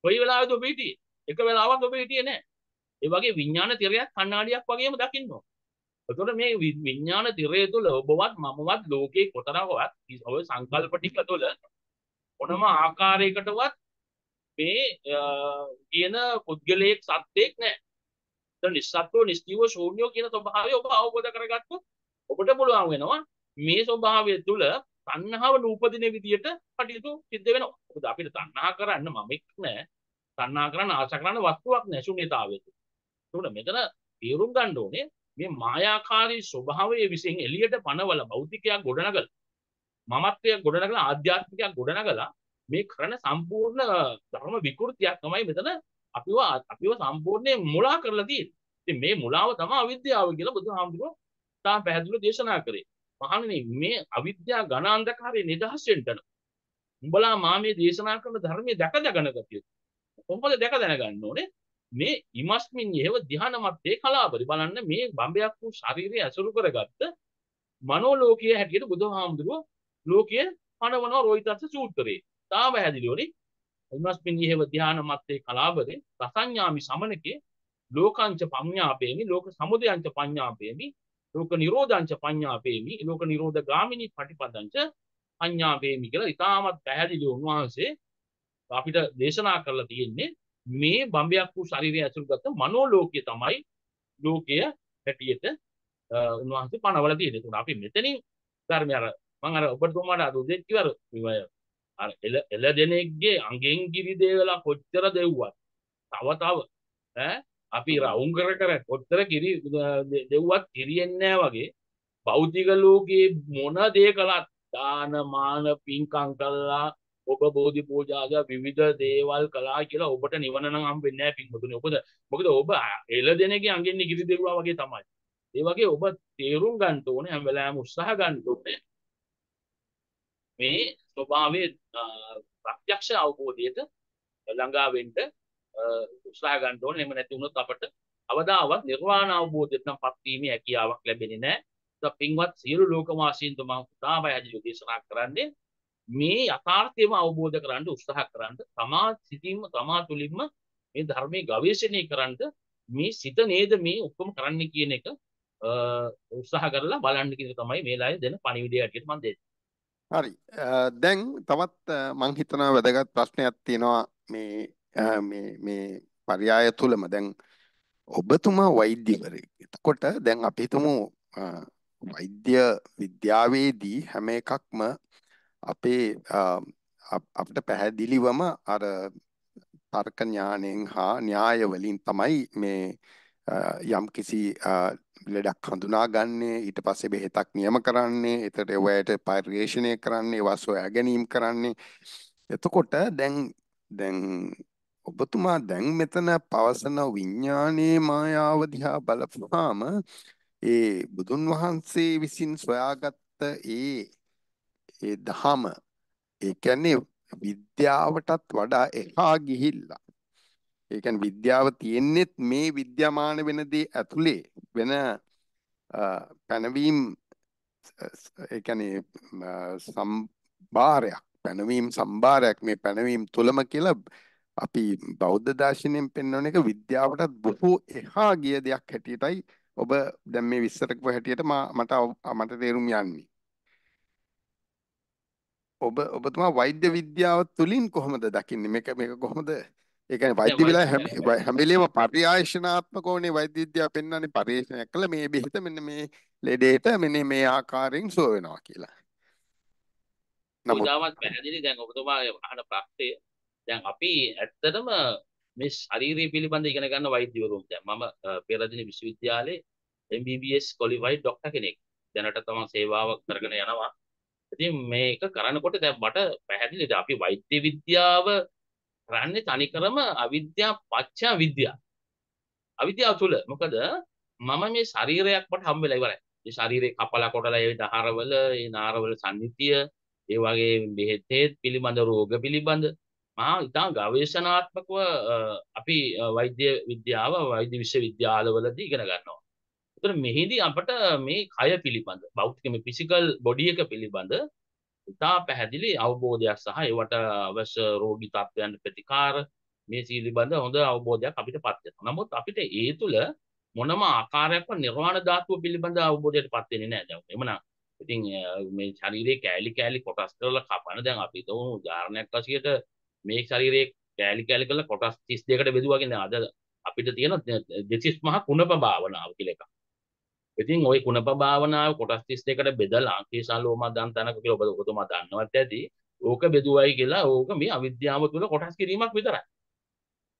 කොයි වෙලාවෙද ඔබ හිටියේ? එක වෙලාවක් ඔබ හිටියේ නෑ. ඒ වගේ විඥාන තිරයක් කන්නාඩියක් වගේම දකින්න ඕන. එතකොට මේ විඥාන තිරය තුළ ඔබවත් මමවත් ලෝකේ කොතරවත් ඔය සංකල්ප ටික තුළ මොනම ආකාරයකටවත් මේ කියන පුද්ගලයෙක් සත්වෙක් නැහැ. එතන නිස්සත්ව නිස්තිව ශූන්‍යෝ කියන ස්වභාවය ඔබ අවබෝධ කරගත්තොත් ඔබට පුළුවන් වෙනවා මේ ස්වභාවය තුළ තණ්හාව නූපදින විදියට කටයුතු සිද්ධ වෙනවා. මොකද අපිට තණ්හා කරන්න මමෙක් නැහැ. තණ්හා කරන්න ආශා කරන්න වස්තුවක් නැහැ ශූන්‍යතාවයේ. එතකොට මෙතන තේරුම් ගන්න ඕනේ මේ මායාකාරී ස්වභාවය විසින් එළියට පනවල භෞතිකයක් ගොඩනගල මමත්වයක් ගොඩනගල ආධ්‍යාත්මිකයක් ගොඩනගලා මේ කරන සම්පූර්ණ ධර්ම විකෘතියක් තමයි මෙතන අපිව අපිව සම්පූර්ණයෙන් මුලා කරලා තියෙන්නේ. ඉතින් මේ මුලාව තමයි අවිද්‍යාව කියලා බුදුහාමුදුරුවෝ තා පැහැදිලිව දේශනා කරේ. මහණනි මේ අවිද්‍යා ඝන අන්ධකාරයේ නිදහස් වෙන්න උඹලා මා මේ දේශනා කරන ධර්මයේ දැක දැනගතිය. කොහොමද දැක දැනගන්න ඕනේ? මේ ඉමස්මින් යෙව ධ්‍යානමත්තේ කලාපරි බලන්න මේ බඹයක් වූ ශරීරය ඇසුරු කරගත්ත මනෝලෝකයේ හැටියට බුදුහාමුදුරුව ලෝකයේ පනවන රෝහිතස්ස සූත්‍රයේ තාම හැදිලිවනි ඉමස්මින් යෙව ධ්‍යානමත්තේ කලාපරි රසඤ්ඤාමි සමනකේ ලෝකංච පඤ්ඤාපේමි ලෝක සමුදයංච පඤ්ඤාපේමි ලෝක නිරෝධංච පඤ්ඤාපේමි ලෝක නිරෝධ ගාමිනී පටිපදංච පඤ්ඤාපේමි කියලා ඉතාමත් පැහැදිලිව උන්වහන්සේ අපිට දේශනා කරලා තියෙන්නේ මේ බඹයක් වූ ශරීරය ඇසුරු ගත්ත මනෝලෝකය තමයි ලෝකය හැටියට උන්වහන්සේ පනවල තියෙන. ඒකට අපි මෙතනින් ධර්මය අර මම අර ඔබට කොහමද අර උදේ කිවර අර එළ එළ දෙනෙක්ගේ අඟෙන් ගිරි දේවලා කොච්චර දෙව්වත් තව තව ඈ අපි රවුම් කර කර කොච්චර කිරි දෙව්වත් කිරියන්නේ වගේ භෞතික ලෝකයේ මොන දේ කළත් දාන මාන පින්කම් කළා ඔබ බෝධි පූජාද විවිධ දේවල් කළා කියලා ඔබට නිවන නම් හම්බෙන්නේ නැහැ පින්වතුනි. ඔබද මොකද ඔබ එළ දෙනගේ අඟින් ඉගිරි දෙවුවා වගේ තමයි. ඒ වගේ ඔබ තේරුම් ගන්න ඕනේ හැම වෙලාවෙම උත්සාහ ගන්න ඕනේ. මේ ස්වභාවයේ ප්‍රත්‍යක්ෂ අවබෝධයට ළඟා වෙන්න උත්සාහ ගන්න ඕනේ. එහෙම නැති වුණොත් අපට අවදාවත් නිර්වාණ අවබෝධයට නම් පත්වීමේ හැකියාවක් ලැබෙන්නේ නැහැ. පින්වත් සියලු ලෝකවාසීන් තුමා උදාවයි හදි දේශනා කරන්නේ මේ යථාර්ථයම අවබෝධ කරන්න උත්සාහ කරන්න තමා සිතීම තමා තුළින්ම මේ ධර්මයේ ගවේෂණය කරන්න මේ සිත නේද මේ ඔක්කොම කරන්න කියන එක උත්සාහ කරලා බලන්න කියන තමයි මේ ලායේ දෙන පණිවිඩය හැටියට මම දෙන්නේ. හරි. දැන් තවත් මම හිතනවා වැදගත් ප්‍රශ්නයක් තියෙනවා මේ මේ මේ පරයය තුලම දැන් ඔබතුමා වෛද්‍යවරයෙක්. එතකොට දැන් අපි හිතමු වෛද්‍ය විද්‍යාවේදී හැම එකක්ම අපේ අපිට පැහැදිලිවම අර තර්ක ඥාණයෙන් හා න්‍යාය වලින් තමයි මේ යම් කිසි ලෙඩක් හඳුනාගන්නේ ඊට පස්සේ බෙහෙතක් නියම කරන්නේ එතට ඒවයට පරිශ්‍රණය කරන්නේ ඒවා සොයා ගැනීම කරන්නේ එතකොට දැන් දැන් ඔබතුමා දැන් මෙතන පවසන විඥානයේ මායාව දිහා බලපුවාම ඒ බුදුන් වහන්සේ විසින් සොයාගත්ත ඒ ඒ දහම ඒ කියන්නේ විද්‍යාවටත් වඩා එහා ගිහිල්ලා ඒ කියන්නේ විද්‍යාව තියෙන්නේත් මේ විද්‍යමාන වෙන දේ ඇතුලේ වෙන පැනවීම් ඒ කියන්නේ සම්භාරයක් පැනවීම් සම්භාරයක් මේ පැනවීම් තුලම කියලා අපි බෞද්ධ දර්ශනයෙන් පෙන්වන එක විද්‍යාවටත් බොහෝ එහා ගිය දෙයක් හැටියටයි ඔබ දැන් මේ විස්තර කරපු හැටියට මට මට තේරුම් යන්නේ ඔබ ඔබතුමා වෛද්‍ය විද්‍යාව තුලින් කොහොමද දකින්නේ මේක මේක කොහොමද ඒ කියන්නේ වෛද්‍ය විලා හැම වෙලේම පරිආයෂනාත්මකෝනේ වෛද්‍ය විද්‍යාව පෙන්වන්නේ පරිශ්‍රණයක් කළා මේ බෙහෙත මෙන්න මේ ලෙඩේට මෙන්න මේ ආකාරයෙන් සුව වෙනවා කියලා. නමුත් උදාවත් පැහැදිලි දැන් ඔබතුමා අහන ප්‍රශ්නේ දැන් අපි ඇත්තටම මේ ශාරීරිය පිළිබඳ ඉගෙන ගන්න වෛද්‍යවරුන් දැන් මම පෙරදින විශ්වවිද්‍යාලයේ MBBS qualified doctor කෙනෙක්. දැනට තමන් සේවාව කරගෙන යනවා. ඉතින් මේක කරනකොට දැන් මට පැහැදිලිද අපි වෛද්‍ය විද්‍යාව කරන්නේ තනිකරම අවිද්‍යාව පත්‍ය විද්‍යාව. අවිද්‍යාව තුල මොකද මම මේ ශරීරයක් මට හම් වෙලා ඉවරයි. මේ ශරීරේ කපලා කොටලා ඒ දහරවල, ඒ නාරවල සම්නිතිය, ඒ වගේ බෙහෙත් පිළිබඳ රෝග පිළිබඳ මහා ඉතා ගවේෂණාත්මකව අපි වෛද්‍ය විද්‍යාව වෛද්‍ය විශ්වවිද්‍යාලවලදී ඉගෙන ගන්නවා. තුර මෙහිදී අපට මේ කය පිළිබඳ බෞද්ධකම පිසිකල් බොඩියක පිළිබඳ ඉතා පැහැදිලි අවබෝධයක් සහ ඒවට අවශ්‍ය රෝගී තත්ත්වයන් ප්‍රතිකාර මේ සීලිබඳ හොඳ අවබෝධයක් අපිට පත්වෙන. නමුත් අපිට ඒ තුළ මොනම ආකාරයක්ම නිර්වාණ ධාතුව පිළිබඳ අවබෝධයට පත් වෙන්නේ නැහැ දැන්. එමනම් ඉතින් මේ ශරීරයේ කෑලි කෑලි කොටස් කරලා කපන දැන් අපි තෝ උදාහරණයක් වශයෙන් මේ ශරීරයේ කෑලි කෑලි කරලා කොටස් 32කට බෙදුවා කියන්නේ අද අපිට තියෙන 235 කුණප භාවනාව කියලා එකක්. ඉතින් ওই කුණප භාවනාව කොටස් 32කට බෙදලා අංකේසාලෝමා දන්තනක කියලා ඔබ ඔබතුමා දන්නවත් ඇති. ඕක බෙදුවයි කියලා ඕක මේ අවිද්‍යාව තුළ කොටස් කිරීමක් විතරයි.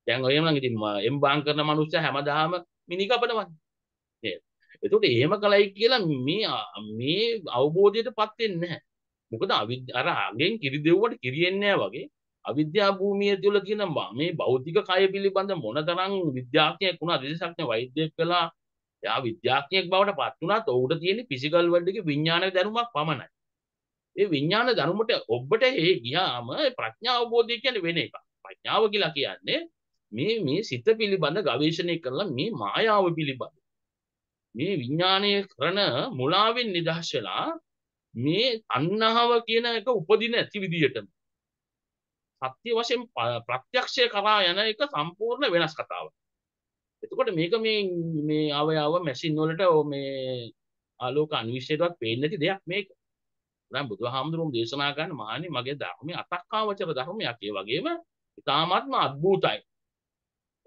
දැන් ඔය නම් ඉතින් එම් බාන් කරන මනුස්සය හැමදාම මිනි කපනවා නේද? එතකොට එහෙම කලයි කියලා මේ මේ අවබෝධයටපත් වෙන්නේ නැහැ. මොකද අර අගෙන් කිරි දෙව්වට කිරියන්නේ වගේ අවිද්‍යා භූමිය තුළ කියන මේ භෞතික කය පිළිබඳ මොනතරම් විද්‍යාඥයෙක් වුණා විශේෂඥ වෛද්‍යෙක් කළා එයා විද්‍යාඥයෙක් බවට පත් වුණත් ඔහුට තියෙන ෆිසිකල් වර්ල්ඩ් එකේ විඥාන දැනුමක් පමණයි. ඒ විඥාන දැනුමට ඔබට ඒ ගියාම ප්‍රඥා අවබෝධය කියන්නේ වෙන එකක්. ප්‍රඥාව කියලා කියන්නේ මේ මේ සිත පිළිබඳ ගවේෂණය කරලා මේ මායාව පිළිබඳ මේ විඥානය කරන මුලාවෙන් නිදහස් වෙලා මේ අන්නහව කියන එක උපදින ඇති විදියටම සත්‍ය වශයෙන් ප්‍රත්‍යක්ෂය කරා යන එක සම්පූර්ණ වෙනස් කතාවක්. එතකොට මේක මේ මේ අවයාව මැසින් වලට මේ ආලෝක අන්විෂයටවත් පේන්නේ නැති දෙයක් මේක. දැන් බුදුහාමුදුරුවෝ දේශනා කරන මහණි මගේ ධර්මයේ අතක්කාවචර ධර්මයක් ඒ වගේම ඉතාමත්ම අద్භූතයි.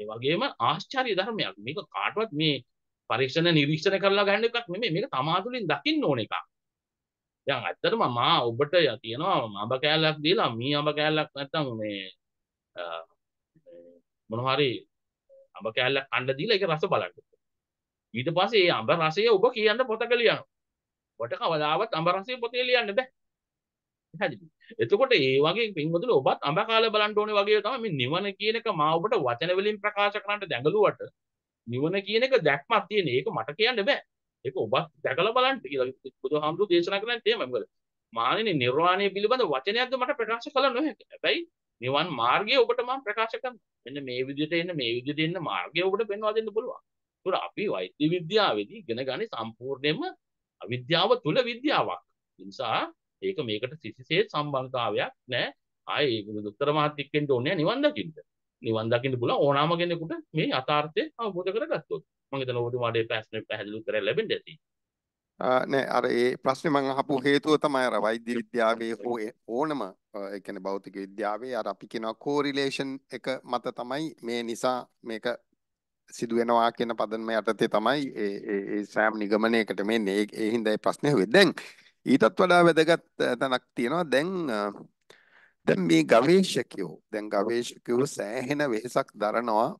ඒ වගේම ආශ්චර්ය ධර්මයක්. මේක කාටවත් මේ පරීක්ෂණ නිරීක්ෂණ කරලා ගන්න එකක් නෙමෙයි. මේක තමා තුළින් දකින්න ඕන එකක්. දැන් ඇත්තටම මා ඔබට තියනවා අඹ කෑල්ලක් දීලා මී අඹ කෑල්ලක් නැත්තම් මේ මොනවා හරි අඹ කෑල්ලක් කන්න දීලා ඒක රස බලන්න. ඊට පස්සේ ඒ අඹ රසය ඔබ කියන්න පොතක ලියනවා. ඔබට කවදාවත් අඹ රසය පොතේ ලියන්න බෑ. පැහැදිලි. එතකොට ඒ වගේ පින්වතුනි ඔබත් අඹ කාලේ බලන්න ඕනේ වගේ තමයි මේ නිවන කියන එක මා ඔබට වචන වලින් ප්‍රකාශ කරන්න දැඟලුවට නිවන කියන එක දැක්මක් තියෙන. ඒක මට කියන්න බෑ. ඒක ඔබත් දැකලා බලන්න කියලා බුදුහාමුදුරු දේශනා කරන්නේ එහෙමයි. මොකද මානෙ නිර්වාණය පිළිබඳ වචනයක්ද මට ප්‍රකාශ කළ නොහැකි. හැබැයි නිවන් මාර්ගය ඔබට මම ප්‍රකාශ කරනවා. මෙන්න මේ විදිහට එන්න මේ විදිහට එන්න මාර්ගය ඔබට පෙන්වා දෙන්න පුළුවන්. ඒකට අපි වෛද්‍ය විද්‍යාවේදී ඉගෙන ගන්නේ සම්පූර්ණයෙන්ම අවිද්‍යාව තුල විද්‍යාවක්. ඒ නිසා ඒක මේකට කිසිසේත් සම්බන්ධතාවයක් නැහැ. ආයේ දොස්තර මහත් එක්කෙන්න ඕනේ නිවන් දකින්න. නිවන් දකින්න පුළුවන් ඕනෑම කෙනෙකුට මේ යථාර්ථය අවබෝධ කරගත්තොත්. මම හිතනවා ඔබට මාඩේ පැහැදිලි කරලා ලැබෙන්න ඇති. නෑ අර ඒ ප්‍රශ්නේ මම අහපු හේතුව තමයි අර වෛද්‍ය විද්‍යාවේ හෝ ඕනම ඒ කියන්නේ භෞතික විද්‍යාවේ අර අපි කියනවා කෝරිලේෂන් එක මත තමයි මේ නිසා මේක සිදු වෙනවා කියන පදනම යටතේ තමයි ඒ ඒ සෑම නිගමනයකට මෙන්නේ ඒ හින්දා ඒ ප්‍රශ්නේ හුවේ දැන් ඊටත් වඩා වැදගත් තැනක් තියෙනවා දැන් දැන් මේ ගවේෂකයෝ දැන් ගවේෂකයෝ සෑහෙන වෙහෙසක් දරනවා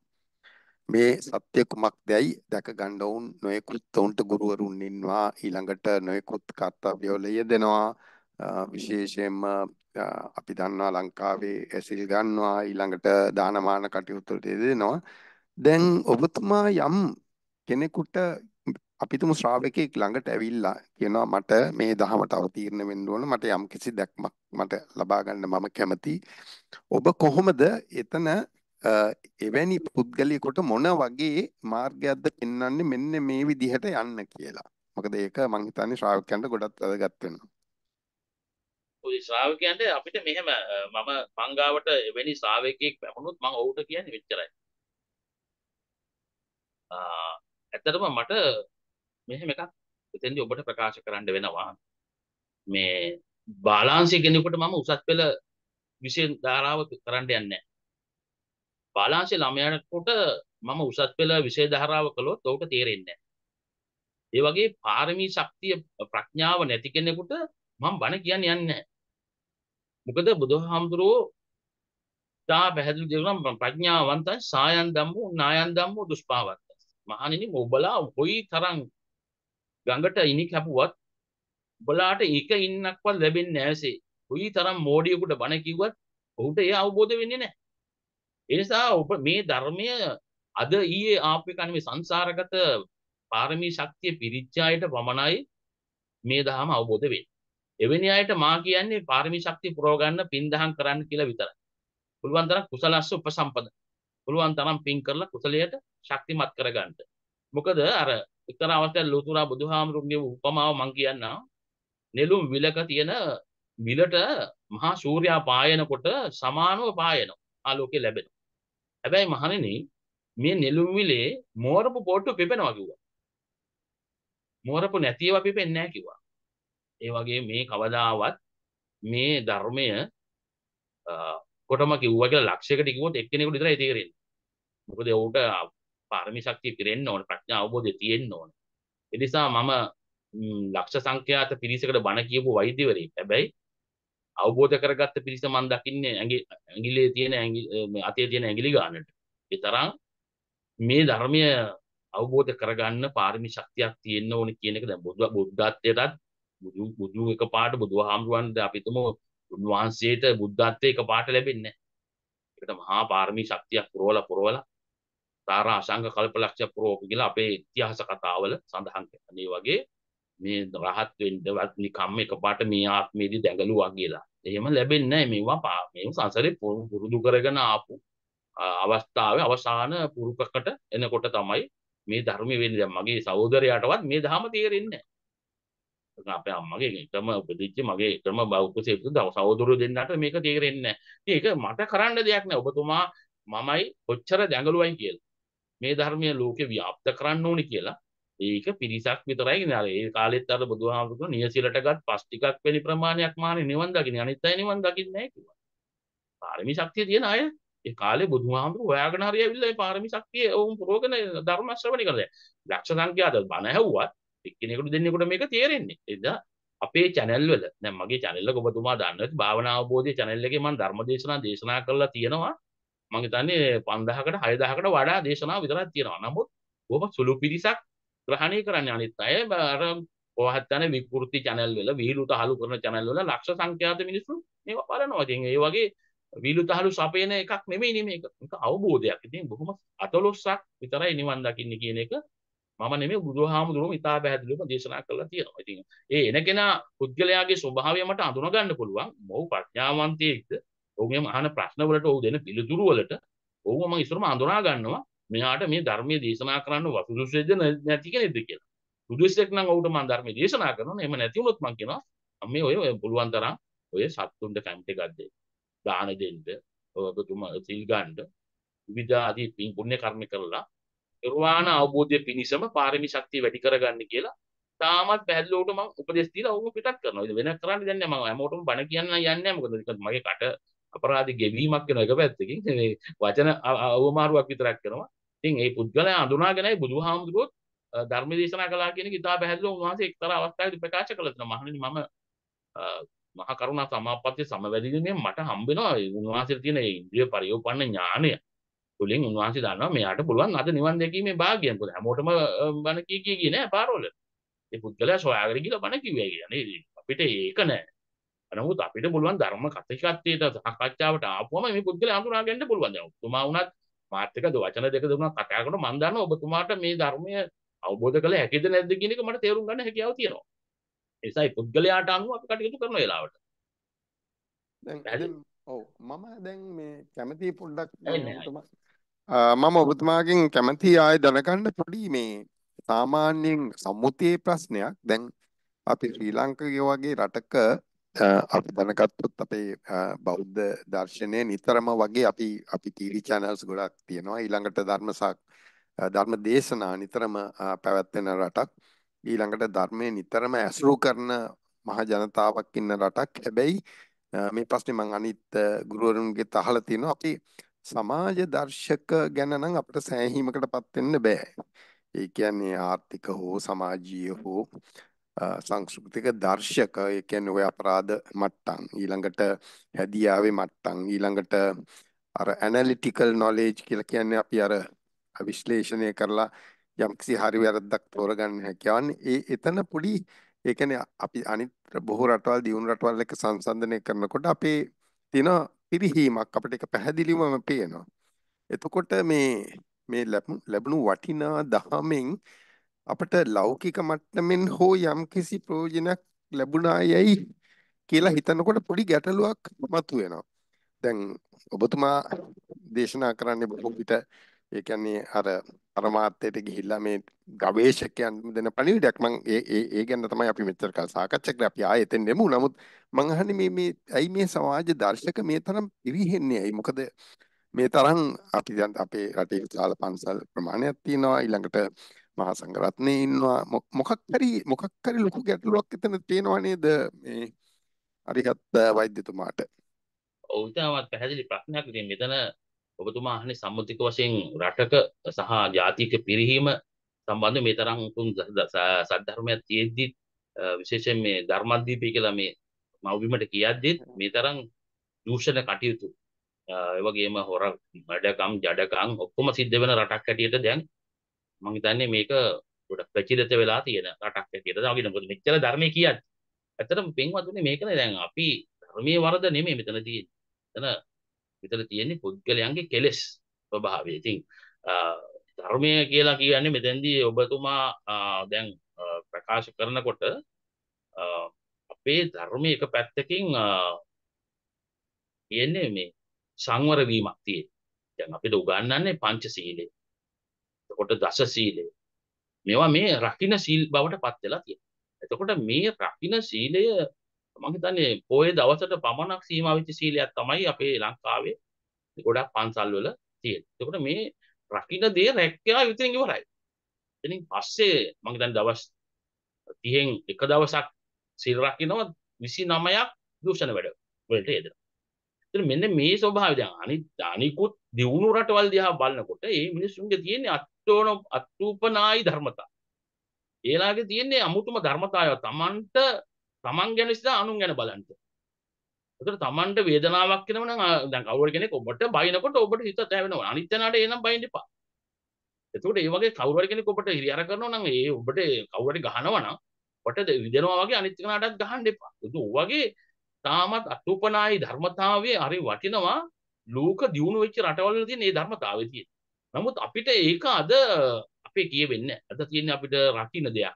මේ සත්‍ය කුමක්දයි දැක ගන්න වුන් නොයෙකුත් උන්ට ගුරුවරුන් ඉන්නවා ඊළඟට නොයෙකුත් කාර්යවල යෙදෙනවා විශේෂයෙන්ම අපි දන්නවා ලංකාවේ ඇසිල් ගන්නවා ඊළඟට දානමාන කටයුතු වලට යෙදෙනවා දැන් ඔබතුමා යම් කෙනෙකුට අපිටම ශ්‍රාවකෙක් ළඟට ඇවිල්ලා කියනවා මට මේ දහමට අවතීර්ණ වෙන්න ඕන මට යම් කිසි දැක්මක් මට ලබා ගන්න මම කැමති ඔබ කොහොමද එතන එවැනි පුද්ගලයෙකුට මොන වගේ මාර්ගයක්ද පෙන්වන්නේ මෙන්න මේ විදිහට යන්න කියලා. මොකද ඒක මං හිතන්නේ ශ්‍රාවකයන්ට ගොඩක් වැදගත් වෙනවා. ඔය ශ්‍රාවකයන්ට අපිට මෙහෙම මම මංගාවට එවැනි ශ්‍රාවකයෙක් ලැබුණොත් මම ඔහුට කියන්නේ මෙච්චරයි. ආ ඇත්තටම මට මෙහෙම එකක් එතෙන්දී ඔබට ප්‍රකාශ කරන්න වෙනවා. මේ බාලාංශය කෙනෙකුට මම උසස් පෙළ විෂය ධාරාව කරන්න යන්නේ නැහැ. බාලාංශයේ ළමයාට මම උසස් පෙළ විෂය ධාරාව කළොත් ඔහුට තේරෙන්නේ නැහැ. ඒ වගේ පාරමී ශක්තිය ප්‍රඥාව නැති කෙනෙකුට මම බණ කියන්න යන්නේ නැහැ. මොකද බුදුහාමුදුරුවෝ තා පැහැදිලි දෙනවා ප්‍රඥාවන්තයි සායන් ධම්මෝ නායන් ධම්මෝ දුෂ්පාවන්ත. මහණෙනි ඔබලා කොයි තරම් ගඟට ඉනි කැපුවත් ඔබලාට එක ඉන්නක්වත් ලැබෙන්නේ නැහැසේ. කොයි තරම් මෝඩියෙකුට බණ කිව්වත් ඔහුට ඒ අවබෝධ වෙන්නේ නැහැ. එනිසා ඔබ මේ ධර්මය අද ඊයේ ආපු එක නෙමෙයි සංසාරගත පාරමී ශක්තිය පිරිච්ච අයට පමණයි මේ ධහම අවබෝධ වෙන්නේ. එවැනි අයට මා කියන්නේ පාරමී ශක්තිය පුරව ගන්න පින් දහම් කරන්න කියලා විතරයි. පුළුවන් තරම් කුසලස්ස උපසම්පද. පුළුවන් තරම් පින් කරලා කුසලයට ශක්තිමත් කරගන්න. මොකද අර එක්තරා අවස්ථාවක් ලෝතුරා බුදුහාමුදුරුගේ උපමාව මම කියන්නම්. නෙළුම් විලක තියෙන විලට මහා සූර්යා පායනකොට සමානව පායනවා. ආලෝකය ලැබෙනවා. හැබැයි මහණෙනි මේ නෙළුම් විලේ මෝරපු පොට්ටු පිපෙනවා කිව්වා. මෝරපු නැති ඒවා පිපෙන්නේ නැහැ කිව්වා. ඒ වගේ මේ කවදාවත් මේ ධර්මය කොටම කිව්වා කියලා ලක්ෂයකට කිව්වොත් එක්කෙනෙකුට විතරයි තේරෙන්නේ. මොකද ඌට පාරමී ශක්තිය පිරෙන්න ඕන ප්‍රඥා අවබෝධය තියෙන්න ඕන. ඒ නිසා මම ලක්ෂ සංඛ්‍යාත පිරිසකට බණ කියපු වෛද්‍යවරයෙක්. හැබැයි අවබෝධ කරගත්ත පිරිස මන් දකින්නේ ඇඟි ඇඟිලේ තියෙන ඇඟි අතේ තියෙන ඇඟිලි ගන්නට. ඒ තරම් මේ ධර්මය අවබෝධ කරගන්න පාරමී ශක්තියක් තියෙන්න ඕන කියන එක දැන් බුද්ධ බුද්ධත්වයටත් බුදු බුදු එකපාරට බුදුහාමුදුරන්ට අපි තුමු උන්වහන්සේට බුද්ධත්වයේ එකපාරට ලැබෙන්නේ නැහැ. ඒකට මහා පාරමී ශක්තියක් පුරවලා පුරවලා තාරා අසංග කල්පලක්ෂ පුරෝප කියලා අපේ ඉතිහාස කතාවල සඳහන් කරන වගේ මේ රහත් වෙන්නවත් නිකම්ම එකපාරට මේ ආත්මෙදි දැඟලුවා කියලා. එහෙම ලැබෙන්නේ නැහැ මේවා මේ සංසාරේ පුරුදු කරගෙන ආපු අවස්ථාවේ අවසාන පුරුකකට එනකොට තමයි මේ ධර්මය වෙන්නේ. දැන් මගේ සහෝදරයාටවත් මේ ධර්ම තේරෙන්නේ නැහැ. අපේ අම්මගේ එකම උපදිච්ච මගේ එකම බෞද්ධසේ සහෝදරයෝ දෙන්නට මේක තේරෙන්නේ නැහැ. ඒක මට කරන්න දෙයක් නැහැ. ඔබතුමා මමයි කොච්චර දැඟලුවයි කියලා. මේ ධර්මය ලෝකේ ව්‍යාප්ත කරන්න ඕනි කියලා ඒක පිරිසක් විතරයි නර ඒ කාලෙත් අර බුදුහාමුදුරුවෝ නියසිලට ගත් පස් ටිකක් වෙනි ප්‍රමාණයක් මානේ නිවන් දකින්නේ අනිත් අය නිවන් දකින්නේ නැහැ කිව්වා. පාරමී ශක්තිය තියෙන අය ඒ කාලේ බුදුහාමුදුරුවෝ හොයාගෙන හරි ඇවිල්ලා මේ පාරමී ශක්තිය වුන් පුරෝගෙන ධර්ම ශ්‍රවණය කරලා. ලක්ෂ සංඛ්‍යාත බණ ඇහුවත් එක්කෙනෙකුට දෙන්නෙකුට මේක තේරෙන්නේ. එදා අපේ channel වල දැන් මගේ channel එක ඔබතුමා දන්නවා භාවනා අවබෝධය channel එකේ මම ධර්ම දේශනා දේශනා කරලා තියෙනවා. මම හිතන්නේ 5000කට 6000කට වඩා දේශනා විතරක් තියෙනවා. නමුත් ඔබ සුළු පිරිසක් ග්‍රහණය කරන්න අනිත් අය අර කොහත් යන විකෘති චැනල් වල විහිළු තහළු කරන චැනල් වල ලක්ෂ සංඛ්‍යාත මිනිස්සු මේවා බලනවා. ඉතින් ඒ වගේ විහිළු තහළු සපයන එකක් නෙමෙයි මේක. මේක අවබෝධයක්. ඉතින් බොහොම අතලොස්සක් විතරයි නිවන් දකින්න කියන එක මම නෙමෙයි බුදුහාමුදුරුවෝ ඉතා පැහැදිලිවම දේශනා කරලා තියෙනවා. ඉතින් ඒ එන කෙනා පුද්ගලයාගේ ස්වභාවය මට අඳුන ගන්න පුළුවන්. මොහු ප්‍රඥාවන්තයෙක්ද? ඔහුගේ අහන ප්‍රශ්න වලට ඔහු දෙන පිළිතුරු වලට ඔහුම මම ඉස්සරම අඳුනා ගන්නවා. මෙයාට මේ ධර්මයේ දේශනා කරන්න වසුදුසුද නැති කෙනෙක්ද කියලා. සුදුසුෙක් නම් ඔහුට මම ධර්මයේ දේශනා කරනවා. එහෙම නැති වුණොත් මම කියනවා මේ ඔය පුළුවන් තරම් ඔය සත්තුන්ට කැම්ප් එකක් දෙන්න. දාන දෙන්න. ඔබතුමා සිල් ගන්න. විවිධ ආදී පින් පුණ්‍ය කර්ම කරලා නිර්වාණ අවබෝධය පිණිසම පාරමී ශක්තිය වැඩි කරගන්න කියලා තාමත් පැහැදිලිවට මම උපදෙස් දීලා ඔවුන් පිටත් කරනවා. ඉතින් වෙනක් කරන්න දැන් නෑ මම හැමෝටම බණ කියන්න යන්නේ මොකද මගේ කට අපරාධ ගෙවීමක් වෙන එක පැත්තකින් මේ වචන අවමාරුවක් විතරක් කරනවා. ඉතින් ඒ පුද්ගලයා අඳුනාගෙනයි බුදුහාමුදුරුවෝ ධර්ම දේශනා කළා කියන එක ඉතා පැහැදිලිව උන්වහන්සේ එක්තරා අවස්ථාවකදී ප්‍රකාශ කළා තියෙනවා මහණෙනි මම මහා කරුණා සමාපත්තිය සමවැදීමෙන් මට හම්බ වෙනවා උන්වහන්සේට තියෙන ඒ ඉන්ද්‍රිය පරිෝපන්න ඥාණය තුලින් උන්වහන්සේ දන්නවා මෙයාට පුළුවන් අද නිවන් දැකීමේ භාග්‍යය මොකද හැමෝටම බණ කී කී කිය නෑ පාරවල ඒ පුද්ගලයා සොයාගෙන ගිහලා බණ කිව්වයි කියන්නේ අපිට ඒක නෑ නමුත් අපිට පුළුවන් ධර්ම කථිකත්වයට සාකච්ඡාවට ආපුවම මේ පුද්ගලයා අඳුනා ගන්න පුළුවන් දැන් උතුමා වුණත් මාත් එක්ක වචන දෙක තුනක් කතා කරනකොට මම දන්නවා ඔබතුමාට මේ ධර්මය අවබෝධ කළ හැකිද නැද්ද කියන එක මට තේරුම් ගන්න හැකියාව තියෙනවා. ඒ නිසා පුද්ගලයාට අනුව අපි කටයුතු කරන වෙලාවට. දැන් ඔව් මම දැන් මේ කැමති පොඩ්ඩක් මම ඔබතුමාගෙන් කැමති ආයෙ දැනගන්න පොඩි මේ සාමාන්‍යයෙන් සම්මුතියේ ප්‍රශ්නයක්. දැන් අපි ශ්‍රී ලංකාවේ වගේ රටක අපි දැනගත්තොත් අපේ බෞද්ධ දර්ශනය නිතරම වගේ අපි අපි TV channels ගොඩක් තියෙනවා ඊළඟට ධර්ම ධර්ම දේශනා නිතරම පැවැත්වෙන රටක් ඊළඟට ධර්මයේ නිතරම ඇසුරු කරන මහ ජනතාවක් ඉන්න රටක් හැබැයි මේ ප්‍රශ්නේ මම අනිත් ගුරුවරුන්ගේ අහලා තිනවා අපි සමාජ දර්ශක ගැන නම් අපිට සෑහීමකටපත් වෙන්න බෑ ඒ කියන්නේ ආර්ථික හෝ සමාජීය හෝ සංස්කෘතික දර්ශක ඒ කියන්නේ ওই අපරාධ මට්ටම් ඊළඟට හැදියාවේ මට්ටම් ඊළඟට අර ඇනලිටිකල් නොලෙජ් කියලා කියන්නේ අපි අර විශ්ලේෂණය කරලා යම්කිසි හරි වැරද්දක් තෝරගන්න හැකියාවන් ඒ එතන පොඩි ඒ කියන්නේ අපි අනිත් බොහෝ රටවල් දියුණු රටවල් එක්ක සංසන්දනය කරනකොට අපේ තියෙන පිරිහීමක් අපිට ඒක පැහැදිලිවම පේනවා එතකොට මේ මේ ලැබුණු වටිනා දහමෙන් අපට ලෞකික මට්ටමින් හෝ යම්කිසි ප්‍රයෝජනක් ලැබුණා යයි කියලා හිතනකොට පොඩි ගැටලුවක් මතුවෙනවා. දැන් ඔබතුමා දේශනා කරන්නේ බොහෝ විට ඒ කියන්නේ අර පරමාර්ථයට ගිහිල්ලා මේ ගවේෂකයන් දෙන පණිවිඩයක් මම ඒ ඒ ඒ ගැන තමයි අපි මෙච්චර කාල සාකච්ඡා කරේ අපි ආයෙ එතෙන් නෙමු නමුත් මම අහන්නේ මේ මේ ඇයි මේ සමාජ දර්ශක මේ තරම් පිරිහෙන්නේ ඇයි මොකද මේ තරම් අපි දැන් අපේ රටේ විශාල පන්සල් ප්‍රමාණයක් තියෙනවා ඊළඟට මහා සංඝරත්නයේ ඉන්නවා මොකක් හරි මොකක් හරි ලොකු ගැටලුවක් එතන තියෙනවා නේද මේ අරිහත් වෛද්‍යතුමාට ඔව් ඉතාමත් පැහැදිලි ප්‍රශ්නයක් ඉතින් මෙතන ඔබතුමා අහන්නේ සම්මුතික වශයෙන් රටක සහ ජාතික පිරිහීම සම්බන්ධ මේ තරම් උතුම් සද්ධර්මයක් තියෙද්දි විශේෂයෙන් මේ ධර්මද්වීපය කියලා මේ මව්බිමට කියද්දි මේ තරම් දූෂණ කටයුතු ඒ වගේම හොර මඩකම් ජඩකම් ඔක්කොම සිද්ධ වෙන රටක් හැටියට දැන් මම හිතන්නේ මේක ගොඩක් ප්‍රචලිත වෙලා තියෙන රටක් ඇටියට. අපි මොකද මෙච්චර ධර්මයේ කියන්නේ. ඇත්තටම පින්වත්නි මේකනේ දැන් අපි ධර්මයේ වරද නෙමෙයි මෙතන තියෙන්නේ. එතන මෙතන තියෙන්නේ පුද්ගලයන්ගේ කෙලෙස් ස්වභාවය. ඉතින් ධර්මය කියලා කියන්නේ මෙතෙන්දී ඔබතුමා දැන් ප්‍රකාශ කරනකොට අපේ ධර්මයේ එක පැත්තකින් කියන්නේ මේ සංවර වීමක් තියෙනවා. දැන් අපිට උගන්වන්නේ පංචශීලයේ. එතකොට දස සීලය මේවා මේ රකින්න සීල් බවට පත් වෙලා තියෙනවා එතකොට මේ රකින්න සීලය මම හිතන්නේ පොයේ දවසට පමණක් සීමා වෙච්ච සීලයක් තමයි අපේ ලංකාවේ ගොඩක් පන්සල් වල තියෙන්නේ එතකොට මේ රකින්න දේ රැක්කා විතරෙන් ඉවරයි එතනින් පස්සේ මම හිතන්නේ දවස් 30න් එක දවසක් සීල් රකින්නවා 29ක් දූෂණ වැඩ වලට යෙදෙනවා එතන මෙන්න මේ ස්වභාවය දැන් අනිත් අනිකුත් දියුණු රටවල් දිහා බලනකොට මේ මිනිස්සුන්ගේ තියෙන අට්ටෝන අට්ටූපනායි ධර්මතා. ඒලාගේ තියෙන්නේ අමුතුම ධර්මතාවය තමන්ට තමන් ගැන ඉස්සලා අනුන් ගැන බලන්න. ඒතර තමන්ට වේදනාවක් වෙනව නම් දැන් කවුරු කෙනෙක් ඔබට බයිනකොට ඔබට හිතට හැවෙනවා. අනිත් යනාට එනම් බයින්න එපා. එතකොට ඒ වගේ කවුරු හරි කෙනෙක් ඔබට හිරියර කරනවා නම් ඒ ඔබට කවුරු හරි ගහනවා නම් ඔබට විදෙනවා වගේ අනිත් කෙනාටත් ගහන්න එපා. ඒ වගේ තාමත් අතුපනායි ධර්මතාවයේ හරි වටිනවා ලෝක දියුණු වෙච්ච රටවල් වල තියෙන මේ ධර්මතාවය තියෙන. නමුත් අපිට ඒක අද අපේ කියෙවෙන්නේ අද තියෙන්නේ අපිට රකින්න දෙයක්.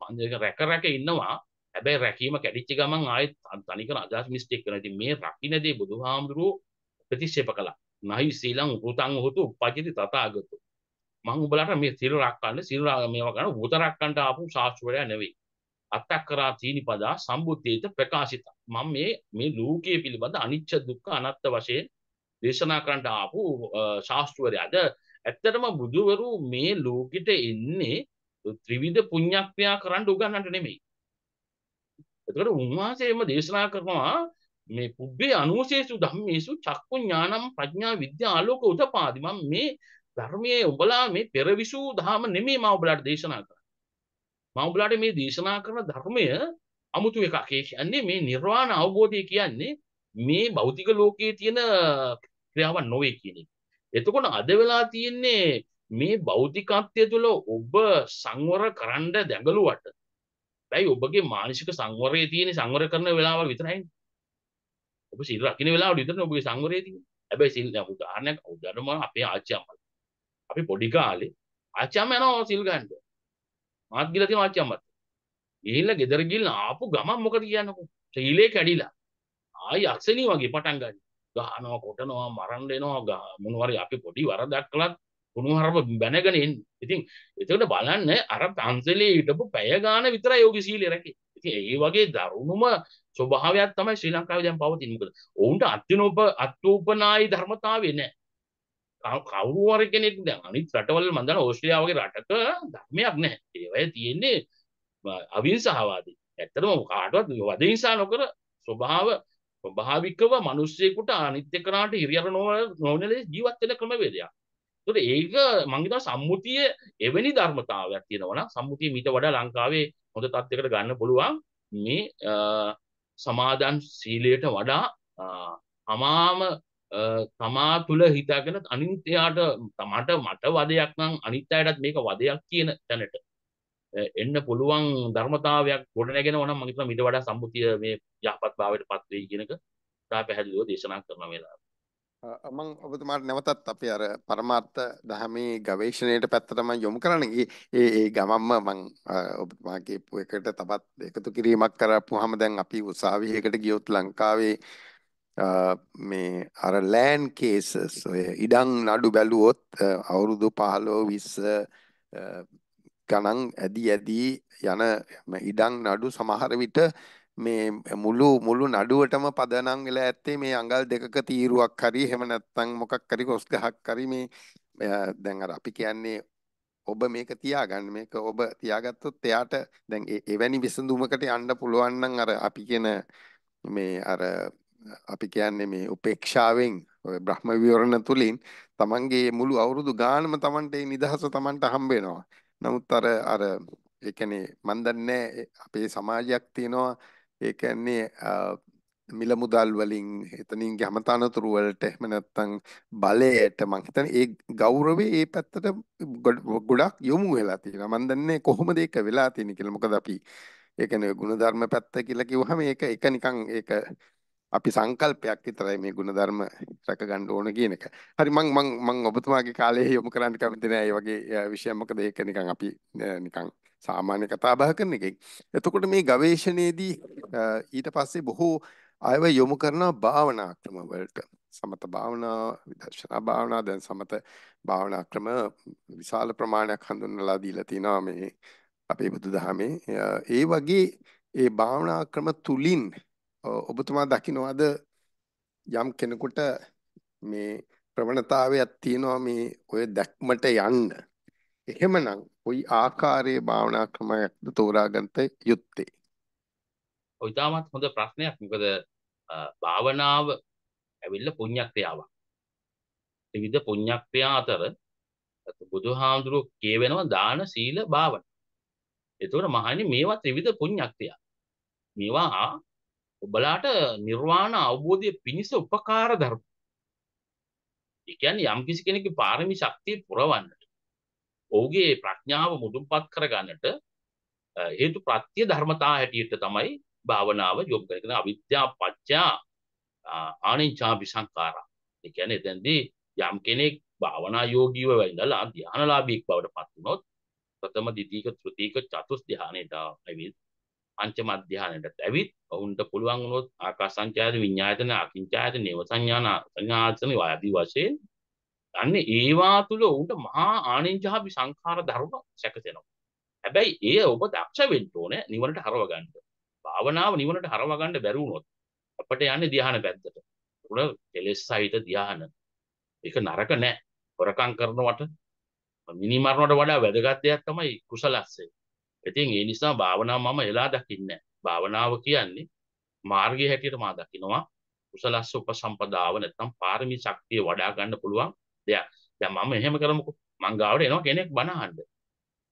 පන්දේක රැක රැක ඉන්නවා. හැබැයි රැකීම කැඩිච්ච ගමන් ආයෙත් තනිකර අදහස් මිස්ටේක් කරනවා. ඉතින් මේ රකින්න දේ බුදුහාමුදුරුවෝ ප්‍රතික්ෂේප කළා. නහි සීලං උපතං හොතු උපජ්ජති තථාගතෝ. මම උඹලාට මේ සීල රැකන්න සීල මේවා කරන උත රැකන්න ආපු ශාස්ත්‍රවරයා නෙවෙයි. අත්තක්කරා තීනිපදා සම්බුද්ධේත ප්‍රකාශිත මම මේ මේ ලෝකයේ පිළිබඳ අනිච්ච දුක්ඛ අනාත්ත වශයෙන් දේශනා කරන්න ආපු ශාස්ත්‍රවරයාද ඇත්තටම බුදුවරු මේ ලෝකෙට එන්නේ ත්‍රිවිධ පුණ්‍යක්‍රියා කරන්න උගන්වන්නට නෙමෙයි. එතකොට උන්වහන්සේම දේශනා කරනවා මේ පුබ්බේ අනුශේසු ධම්මේසු චක්කු ඥානම් ප්‍රඥා විද්‍යා ආලෝක උදපාදි මම මේ ධර්මයේ ඔබලා මේ පෙරවිසු ධාම නෙමෙයි මම ඔබලාට දේශනා කරන්නේ. මම ඔබලාට මේ දේශනා කරන ධර්මය අමුතු එකක්. ඒ කියන්නේ මේ නිර්වාණ අවබෝධය කියන්නේ මේ භෞතික ලෝකයේ තියෙන ක්‍රියාවක් නොවේ කියන එක. එතකොට අද වෙලා තියෙන්නේ මේ භෞතිකත්වය තුළ ඔබ සංවර කරන්න දැඟලුවට ඇයි ඔබගේ මානසික සංවරය තියෙන සංවර කරන වෙලාවල් විතරයි ඔබ සිල් රකින්න වෙලාවට විතරනේ ඔබගේ සංවරය තියෙන්නේ හැබැයි සිල් උදාහරණයක් උදාහරණයක් අපේ ආච්චි අම්මලා අපි පොඩි කාලේ ආච්චි අම්මා යනවා සිල් ගන්න මාත් ගිහලා තියෙනවා ආච්චි අම්මත්. ගිහිල්ලා ගෙදර ගිහිල්ලා ආපු ගමන් මොකද කියන්නකෝ? ටීලේ කැඩිලා. ආයි අසෙනි වගේ පටන් ගන්න. ගහනවා කොටනවා මරන්න එනවා මොනවාරි අපි පොඩි වරදක් කළත් කුණුහරුප බැනගෙන එන්නේ. ඉතින් එතකොට බලන්න අර පන්සලේ හිටපු පැය ගාන විතරයි යෝගී සීලය රැකේ. ඉතින් ඒ වගේ දරුණුම ස්වභාවයක් තමයි ශ්‍රී ලංකාවේ දැන් පවතින්නේ. මොකද ඔවුන්ට අත්විනෝප අත්ූපනායි ධර්මතාවය නැහැ. කවුරුවර කෙනෙක් දැන් අනිත් රටවල මම දන්නවා ඕස්ට්‍රේලියාවගේ රටක ධර්මයක් නැහැ. ඒවය තියෙන්නේ අවිංසාවාදී. ඇත්තටම කාටවත් වදහිංසා නොකර ස්වභාව ස්වභාවිකව මිනිස්සෙකුට අනිත් එක්කනට හිරියර නොවන ලෙස ජීවත් වෙන ක්‍රමවේදයක්. ඒතකොට ඒක මම හිතනවා සම්මුතියේ එවැනි ධර්මතාවයක් තියෙනවා නම් සම්මුතිය මීට වඩා ලංකාවේ හොඳ තත්යකට ගන්න පුළුවන් මේ සමාදන් සීලයට වඩා අමාම තමා තුළ හිතාගෙන අනිත්‍යයාට තමාට මට වදයක් නම් අනිත් අයටත් මේක වදයක් කියන තැනට එන්න පුළුවන් ධර්මතාවයක් ගොඩනැගෙන ඕනම් මම හිතනවා ඊට වඩා සම්මුතිය මේ යහපත් භාවයට පත් වෙයි කියනක තා පැහැදිලිව දේශනා කරන වෙලාව. මං ඔබතුමාට නැවතත් අපි අර පරමාර්ථ දහමේ ගවේෂණයට පැත්තටම යොමු කරන්න ඒ ඒ ගමම්ම මං ඔබතුමා කියපු එකට තවත් එකතු කිරීමක් කරපුවාම දැන් අපි උසාවියකට ගියොත් ලංකාවේ මේ අර ලෑන් කේසස් ඔය ඉඩම් නඩු බැලුවොත් අවුරුදු 15 20 ගණන් ඇදී ඇදී යන ඉඩම් නඩු සමහර විට මේ මුළු මුළු නඩුවටම පදනම් වෙලා ඇත්තේ මේ අඟල් දෙකක තීරුවක් හරි එහෙම නැත්නම් මොකක් හරි කොස් ගහක් හරි මේ දැන් අර අපි කියන්නේ ඔබ මේක තියාගන්න මේක ඔබ තියාගත්තොත් එයාට දැන් එවැනි විසඳුමකට යන්න පුළුවන් නම් අර අපි කියන මේ අර අපි කියන්නේ මේ උපේක්ෂාවෙන් ඔය බ්‍රහ්ම විවරණ තුලින් තමන්ගේ මුළු අවුරුදු ගානම තමන්ට ඒ නිදහස තමන්ට හම්බ වෙනවා. නමුත් අර අර ඒ කියන්නේ මන් දන්නේ අපේ සමාජයක් තියෙනවා ඒ කියන්නේ මිල මුදල් වලින් එතනින් ගැමතනතුරු වලට එහෙම නැත්නම් බලයට මං හිතන්නේ ඒ ගෞරවේ ඒ පැත්තට ගොඩක් යොමු වෙලා තියෙනවා මන් දන්නේ කොහොමද ඒක වෙලා තියෙන්නේ කියලා මොකද අපි ඒ කියන්නේ ಗುಣධර්ම පැත්ත කියලා කිව්වහම ඒක එක නිකන් ඒක අපි සංකල්පයක් විතරයි මේ ಗುಣධර්ම රැක ගන්න ඕන කියන එක. හරි මං මං මං ඔබතුමාගේ කාලේ යොමු කරන්න කැමති නෑ මේ වගේ විෂයන් මොකද ඒක නිකන් අපි නිකන් සාමාන්‍ය කතා බහ කරන එකෙක්. එතකොට මේ ගවේෂණයේදී ඊට පස්සේ බොහෝ අයව යොමු කරන භාවනා ක්‍රම වලට. සමත භාවනා, විදර්ශනා භාවනා දැන් සමත භාවනා ක්‍රම විශාල ප්‍රමාණයක් හඳුන්වලා දීලා තිනවා මේ අපේ බුදුදහමේ. ඒ වගේ ඒ භාවනා ක්‍රම තුලින් ඔබතුමා දකිනවාද යම් කෙනෙකුට මේ ප්‍රවණතාවයක් තියෙනවා මේ ඔය දැක්මට යන්න. එහෙමනම් ওই ආකාරයේ භාවනා ක්‍රමයක්ද තෝරාගත යුත්තේ. ඔය තාමත් හොඳ ප්‍රශ්නයක්. මොකද භාවනාව ඇවිල්ලා පුණ්‍යක්‍රියාවක්. විවිධ පුණ්‍යක්‍රියා අතර බුදුහාමුදුරුවෝ කියවෙනවා දාන සීල භාවනා. එතකොට මහණනි මේවා ත්‍රිවිධ පුණ්‍යක්‍රියා. මේවා ඔබලාට නිර්වාණ අවබෝධය පිණිස උපකාර ධර්ම. ඒ කියන්නේ යම්කිසි කෙනෙකුගේ පාරමී ශක්තිය පුරවන්නට ඔහුගේ ප්‍රඥාව මුදුන්පත් කරගන්නට හේතු ප්‍රත්‍ය ධර්මතා හැටියට තමයි භාවනාව යොමු කරගෙන අවිද්‍යා පත්‍යා ආනිච්ඡා විසංකාරා. ඒ කියන්නේ එතෙන්දී යම් කෙනෙක් භාවනා යෝගීව වෙන්නලා ධානලාභීක් බවට පත් වුනොත් ප්‍රථම, ද්විතීක, තෘතීක, චතුස් ධානයට ඇවිත් පංචම අධ්‍යානයටත් ඇවිත් ඔවුන්ට පුළුවන් වුණොත් ආකාස සංචායතන විඤ්ඤායතන අකින්චායතන නේව සංඥාන සංඥාසන ආදී වශයෙන් අන්න ඒවා තුල ඔවුන්ට මහා ආනින්ජහපි සංඛාර ධර්ම සැකසෙනවා. හැබැයි ඒ ඔබ දක්ෂ වෙන්න ඕනේ නිවනට හරව ගන්න. භාවනාව නිවනට හරව ගන්න බැරි වුණොත් අපිට යන්නේ ධ්‍යාන පැත්තට. උන කෙලෙස් සහිත ධ්‍යාන. ඒක නරක නෑ. හොරකම් කරනවට මිනි මරනවට වඩා වැදගත් දෙයක් තමයි කුසලස්සේ. ඉතින් ඒ නිසා භාවනාව මම එලා දකින්නේ භාවනාව කියන්නේ මාර්ගය හැටියට මා දකිනවා කුසලස්ස උපසම්පදාව නැත්නම් පාරමී ශක්තිය වඩා ගන්න පුළුවන් දෙයක්. දැන් මම එහෙම කරමුකෝ. මං ගාවට එනවා කෙනෙක් බණ අහන්න.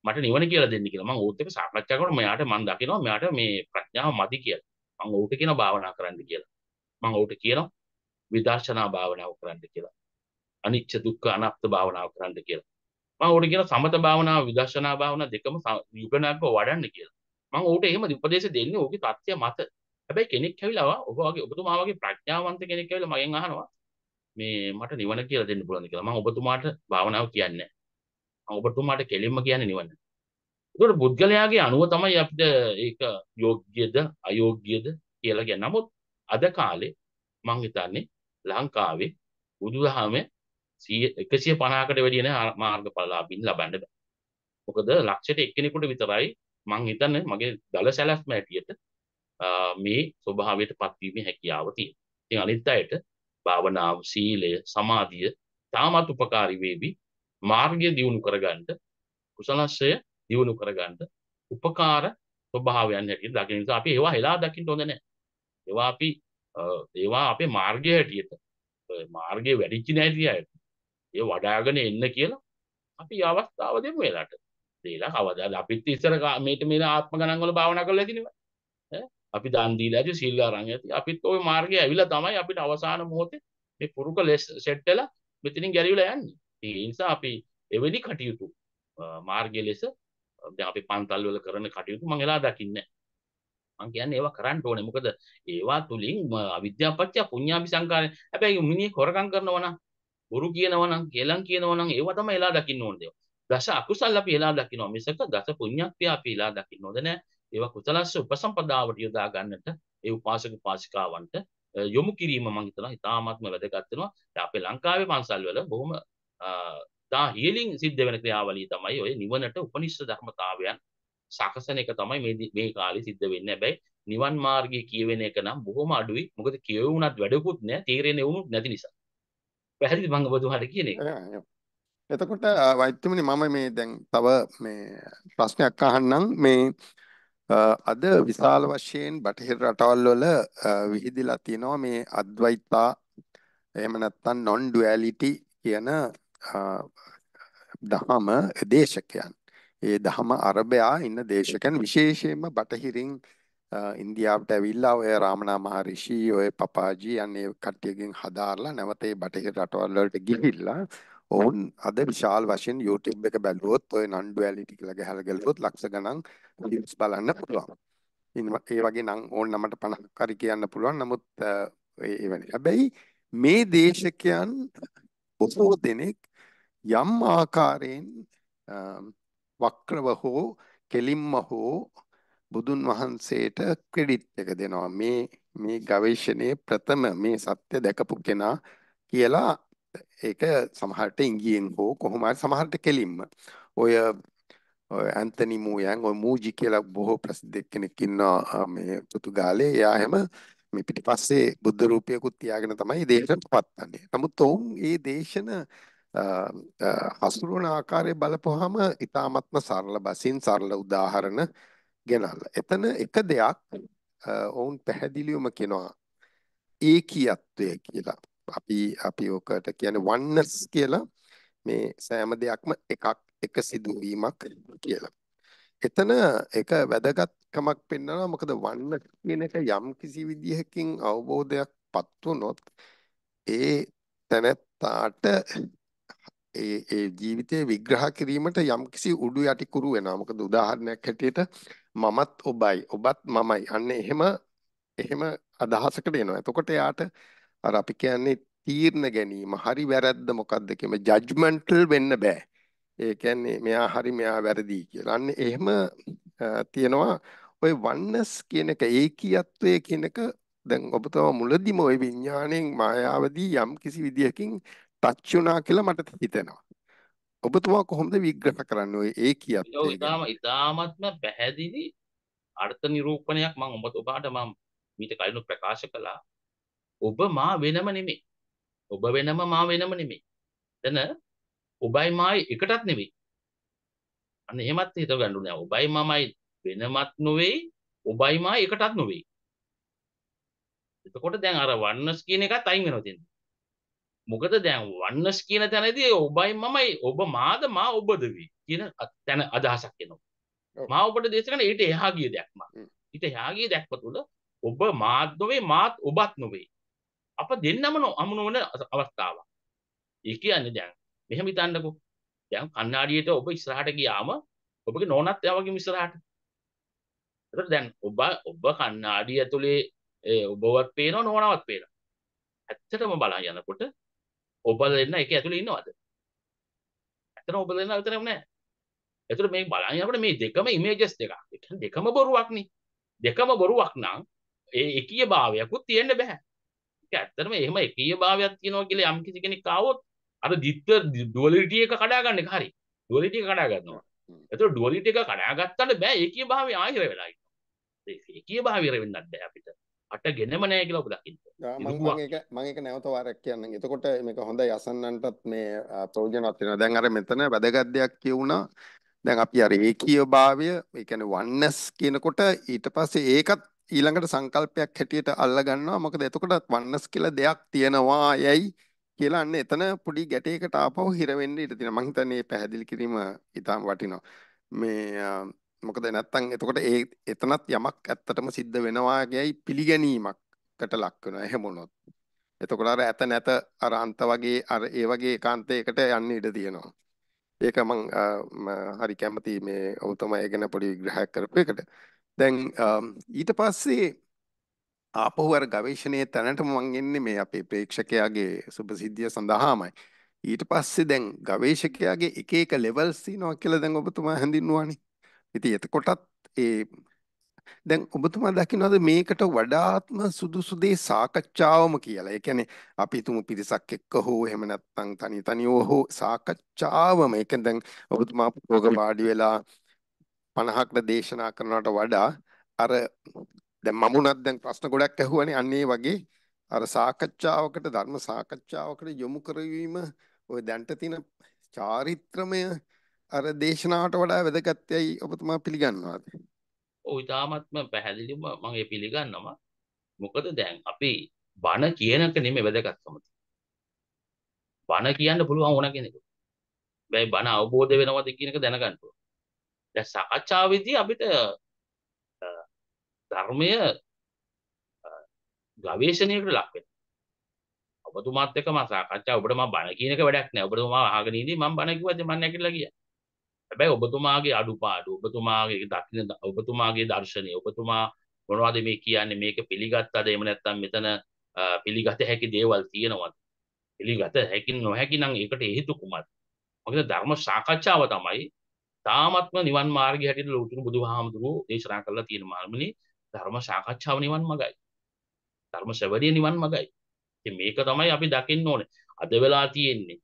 මට නිවන කියලා දෙන්න කියලා. මං ඕත් එක්ක සාකච්ඡා කරනකොට මෙයාට මං දකිනවා මෙයාට මේ ප්‍රඥාව මදි කියලා. මං ඕට කියනවා භාවනා කරන්න කියලා. මං ඕට කියනවා විදර්ශනා භාවනාව කරන්න කියලා. අනිච්ච දුක්ඛ අනාත්ම භාවනාව කරන්න කියලා. මම ඔහුට කියලා සමත භාවනාව විදර්ශනා භාවනාව දෙකම යුගනාත්මව වඩන්න කියලා. මම ඔහුට එහෙම උපදේශ දෙන්නේ ඔහුගේ தත්ත්වය මත. හැබැයි කෙනෙක් ඇවිල්ලා ඔබ වගේ ඔබතුමා වගේ ප්‍රඥාවන්ත කෙනෙක් ඇවිල්ලා මගෙන් අහනවා මේ මට නිවන කියලා දෙන්න පුළුවන්ද කියලා. මම ඔබතුමාට භාවනාව කියන්නේ නැහැ. ඔබතුමාට කෙලින්ම කියන්නේ නිවන. ඒකට පුද්ගලයාගේ අනුව තමයි අපිට ඒක යෝග්‍යද අයෝග්‍යද කියලා කියන්නේ. නමුත් අද කාලේ මම හිතන්නේ ලංකාවේ බුදුදහමේ එකසිය පනාකට වැඩියන මාර්ග පලාබින් ලබන්න බෑ මොකද ලක්ෂයට එක්කෙනෙකුට විතරයි මං හිතන්න මගේ දළ සැලැස්ම ඇටියට මේ ස්වභාවයට පත්වීම හැකියාව තියෙන ඉතින් අනිත් අයට භාවනාව සීලය සමාධිය තාමත් උපකාරී වේවි මාර්ගය දියුණු කරගන්න කුසලස්සය දියුණු කරගන්න උපකාර ස්වභාවයන් හැටියට දකින නිසා අපි ඒවා හෙලා දකින්න හොඳ නැහැ. ඒවා අපි ඒවා අපේ මාර්ගය හැටියට මාර්ගයේ වැඩිචි නැති අයට ඒ වඩාගෙන එන්න කියලා අපි අවස්ථාව දෙමු එලාට. ඒලා කවදාද අපිත් ඉස්සර මේට මේ ආත්ම ගණන් වල භාවනා කරලා තිනවා. අපි දන් දීලා ඇති සිල් අරන් ඇති. අපිත් ওই මාර්ගය ඇවිල්ලා තමයි අපිට අවසාන මොහොතේ මේ පුරුක ලෙස් සෙට් වෙලා මෙතනින් ගැලවිලා යන්නේ. ඒ නිසා අපි එවැනි කටයුතු මාර්ගය ලෙස දැන් අපි පන්තල් වල කරන කටයුතු මම එලා දකින්නේ මං කියන්නේ ඒවා කරන්න ඕනේ. මොකද ඒවා තුලින් අවිද්‍යාව පත්‍ය පුඤ්ඤාභි සංකාරය. හැබැයි මිනිහ හොරකම් කරනවා නම් බොරු කියනවා නම් ගෙලන් කියනවා නම් ඒවා තමයි එලා දකින්න ඕන දේවල්. දස අකුසල් අපි එලා දකින්නවා මිසක දස පුණ්‍යක්‍රියා අපි එලා දකින්න ඕද නැහැ. ඒවා කුසලස්ස උපසම්පදාවට යොදා ගන්නට ඒ උපාසක පාසිකාවන්ට යොමු කිරීම මම හිතනවා ඉතාමත්ම වැදගත් වෙනවා. අපේ ලංකාවේ පන්සල් වල බොහොම තා හීලින් සිද්ධ වෙන ක්‍රියාවලිය තමයි ඔය නිවනට උපනිෂ්ඨ ධර්මතාවයන් සකසන එක තමයි මේ මේ කාලේ සිද්ධ වෙන්නේ. හැබැයි නිවන් මාර්ගයේ කියවෙන එක නම් බොහොම අඩුයි. මොකද කියවුණත් වැඩකුත් නැහැ, තීරණේ වුණුත් නැති නිසා. පැහැදිලි මම ඔබතුමා හරි කියන එක. එතකොට වෛද්‍යමනි මම මේ දැන් තව මේ ප්‍රශ්නයක් අහන්නම් මේ අද විශාල වශයෙන් බටහිර රටවල් වල විහිදිලා තියෙනවා මේ අද්වෛතා එහෙම නැත්නම් non duality කියන දහම දේශකයන්. ඒ දහම අරබයා ඉන්න දේශකයන් විශේෂයෙන්ම බටහිරින් ඉන්දියාවට ඇවිල්ලා ඔය රාමනා මහරිෂි ඔය පපාජි යන්නේ කට්ටියගෙන් හදාarලා නැවත ඒ බටහිර රටවල් වලට ගිහිල්ලා ඔවුන් අද විශාල වශයෙන් YouTube එක බැලුවොත් ඔය නන්ඩු ඇලිටි කියලා ගහලා ගලුවොත් ලක්ෂ ගණන් views බලන්න පුළුවන්. ඒ වගේ නම් ඕන නමට 50ක් හරි කියන්න පුළුවන්. නමුත් ඒ වෙන්නේ. හැබැයි මේ දේශකයන් බොහෝ දෙනෙක් යම් ආකාරයෙන් වක්‍රව හෝ කෙලින්ම හෝ බුදුන් වහන්සේට ක්‍රෙඩිට් එක දෙනවා මේ මේ ගවේෂණයේ ප්‍රථම මේ සත්‍ය දැකපු කෙනා කියලා ඒක සමහරට ඉංගියෙන් හෝ කොහොම හරි සමහරට කෙලින්ම ඔය ඇන්තනි මූයන් ඔය මූජි කියලා බොහෝ ප්‍රසිද්ධ කෙනෙක් ඉන්නවා මේ පෘතුගාලේ එයා හැම මේ පිටිපස්සේ බුද්ධ රූපයකුත් තියාගෙන තමයි දේශන පවත්වන්නේ. නමුත් ඔවුන් මේ දේශන හසුරුවන ආකාරය බලපුවාම ඊ타ත්ම සරල බසින් සරල උදාහරණ ගෙනල්ලා. එතන එක දෙයක් ඔවුන් පැහැදිලිවම කියනවා ඒකීයත්වය කියලා. අපි අපි ඔකට කියන්නේ oneness කියලා මේ සෑම දෙයක්ම එකක් එක සිදුවීමක් කියලා. එතන ඒක වැදගත්කමක් පෙන්වනවා මොකද oneness කියන එක යම් කිසි විදිහකින් අවබෝධයක්පත් වුනොත් ඒ තැනැත්තාට ඒ ඒ ජීවිතේ විග්‍රහ කිරීමට යම්කිසි උඩු යටිකුරු වෙනවා. මොකද උදාහරණයක් හැටියට මමත් ඔබයි ඔබත් මමයි අන්න එහෙම එහෙම අදහසකට එනවා. එතකොට යාට අර අපි කියන්නේ තීරණ ගැනීම හරි වැරද්ද මොකද්ද කියන ජජ්මන්ටල් වෙන්න බෑ. ඒ කියන්නේ මෙයා හරි මෙයා වැරදි කියලා. අන්න එහෙම තියෙනවා ඔය වන්නස් කියන එක ඒකීයත්වය කියන එක දැන් ඔබතුමා මුලදිම ওই විඥාණයෙන් මායාවදී යම් කිසි විදියකින් ටච් වුණා කියලා මට හිතෙනවා. ඔබතුමා කොහොමද විග්‍රහ කරන්න ඔය ඒ කියත් ඉතාම ඉතාමත්ම පැහැදිලි අර්ථ නිරූපණයක් මම ඔබ ඔබට මම මීට කලින් ප්‍රකාශ කළා ඔබ මා වෙනම නෙමෙයි ඔබ වෙනම මා වෙනම නෙමෙයි එතන ඔබයි මායි එකටත් නෙමෙයි අන්න එහෙමත් හිතව ගන්න ඕනේ ඔබයි මමයි වෙනමත් නොවේයි ඔබයි මායි එකටත් නොවේයි එතකොට දැන් අර වන්නස් කියන එකත් අයින් වෙනවා දෙන්නේ මොකද දැන් වන්නස් කියන තැනදී ඔබයි මමයි ඔබ මාද මා ඔබද වී කියන තැන අදහසක් එනවා මා ඔබට දේශකන ඊට එහා ගිය දැක්ම ඊට එහා ගිය දැක්ම තුළ ඔබ මාත් නොවේ මාත් ඔබත් නොවේ අප දෙන්නම අමුණවන අවස්ථාවක් ඒ කියන්නේ දැන් මෙහෙම හිතන්නකෝ දැන් කන්නාඩියට ඔබ ඉස්සරහට ගියාම ඔබගේ නෝනත් එයා වගේ ඉස්සරහට එතකොට දැන් ඔබ ඔබ කන්නාඩිය ඇතුලේ ඔබවත් පේනවා නෝනාවත් පේනවා ඇත්තටම බලන් යනකොට ඔබල දෙන්න එක ඇතුලේ ඉන්නවද? ඇත්තට ඔබල දෙන්න විතරම නෑ. ඒතර මේ බලන් යනකොට මේ දෙකම ඉමේජස් දෙකක්. ඒ කියන්නේ දෙකම බොරුවක් නේ. දෙකම බොරුවක් නම් ඒ එකීය භාවයකුත් තියෙන්න බෑ. ඒක ඇත්තටම එහෙම එකීය භාවයක් තියෙනවා කියලා යම් කිසි කෙනෙක් ආවොත් අර ද්විත්ව ඩුවැලිටි එක කඩා ගන්න එක හරි. ඩුවැලිටි එක කඩා ගන්නවා. ඒතර ඩුවැලිටි එක කඩා ගත්තට බෑ ඒකීය භාවය ආහිර වෙලා ඉන්නවා. ඒකීය භාවය ඉර වෙන්නත් බෑ අපිට. අටගෙනම නෑ කියලා ඔබ දකින්න. මම ඒක මම ඒක නැවත වාරයක් කියන්නම්. එතකොට මේක හොඳයි අසන්නන්ටත් මේ ප්‍රයෝජනවත් වෙනවා. දැන් අර මෙතන වැදගත් දෙයක් කියුණා. දැන් අපි අර ඒකීය භාවය, ඒ කියන්නේ oneness කියනකොට ඊට පස්සේ ඒකත් ඊළඟට සංකල්පයක් හැටියට අල්ලා ගන්නවා. මොකද එතකොටත් oneness කියලා දෙයක් තියෙනවා යයි කියලා අන්න එතන පොඩි ගැටයකට ආපහු හිර වෙන්න ඉඩ තියෙනවා. මම හිතන්නේ මේ පැහැදිලි කිරීම ඉතාම වටිනවා. මේ මොකද නැත්තම් එතකොට ඒ එතනත් යමක් ඇත්තටම සිද්ධ වෙනවා යයි පිළිගැනීමක් දුකකට ලක් වෙනවා එහෙම වුණොත්. එතකොට අර ඇත නැත අර අන්ත වගේ අර ඒ වගේ ඒකාන්තයකට යන්න ඉඩ තියෙනවා. ඒක මම හරි කැමති මේ ඔවුතුමා ගැන පොඩි විග්‍රහයක් කරපු එකට. දැන් ඊට පස්සේ ආපහු අර ගවේෂණයේ තැනට මම එන්නේ මේ අපේ ප්‍රේක්ෂකයාගේ සුභසිද්ධිය සඳහාමයි. ඊට පස්සේ දැන් ගවේෂකයාගේ එක එක ලෙවල්ස් තියෙනවා කියලා දැන් ඔබතුමා හඳුන්වන්නේ. ඉතින් එතකොටත් ඒ දැන් ඔබතුමා දකින්නවද මේකට වඩාත්ම සුදුසු දේ සාකච්ඡාවම කියලා. ඒ කියන්නේ අපි තුමු පිරිසක් එක්ක හෝ එහෙම නැත්නම් තනි තනිව හෝ සාකච්ඡාවම. ඒ කියන්නේ දැන් ඔබතුමා පොතක පාඩි වෙලා 50කට දේශනා කරනවට වඩා අර දැන් මම උනත් දැන් ප්‍රශ්න ගොඩක් ඇහුවනේ අන්න ඒ වගේ අර සාකච්ඡාවකට ධර්ම සාකච්ඡාවකට යොමු කරවීම ඔය දැන්ට තියෙන චාරිත්‍රමය අර දේශනාවට වඩා වැදගත්යයි ඔබතුමා පිළිගන්නවාද? ඉතාමත්ම පැහැදිලිම මම ඒ පිළිගන්නවා. මොකද දැන් අපි බණ කියනක නෙමෙයි වැදගත්කම බණ කියන්න පුළුවන් ඕන කෙනෙකුට. හැබැයි බණ අවබෝධ වෙනවද කියන එක දැනගන්න ඕන. දැන් සාකච්ඡාවේදී අපිට ධර්මය ගවේෂණයකට ලක් වෙනවා. ඔබතුමාත් එක්ක මම සාකච්ඡා ඔබට මම බණ කියන එක වැඩක් නෑ. ඔබතුමා අහගෙන ඉඳි මම බණ කිව්වද මම නැගිටලා ගියා. හැබැයි ඔබතුමාගේ අඩුපාඩු ඔබතුමාගේ දකින ඔබතුමාගේ දර්ශනය ඔබතුමා මොනවාද මේ කියන්නේ මේක පිළිගත්තද එහෙම නැත්නම් මෙතන පිළිගත හැකි දේවල් තියෙනවද පිළිගත හැකි නොහැකි නම් ඒකට හේතු කුමක්ද මොකද ධර්ම සාකච්ඡාව තමයි තාමත්ම නිවන් මාර්ගය හැටියට ලෝතුරු බුදුහාමුදුරුවෝ දේශනා කරලා තියෙන මාර්ගනේ ධර්ම සාකච්ඡාව නිවන් මාර්ගයි ධර්ම සැවැරිය නිවන් මාර්ගයි ඉතින් මේක තමයි අපි දකින්න ඕනේ අද වෙලා තියෙන්නේ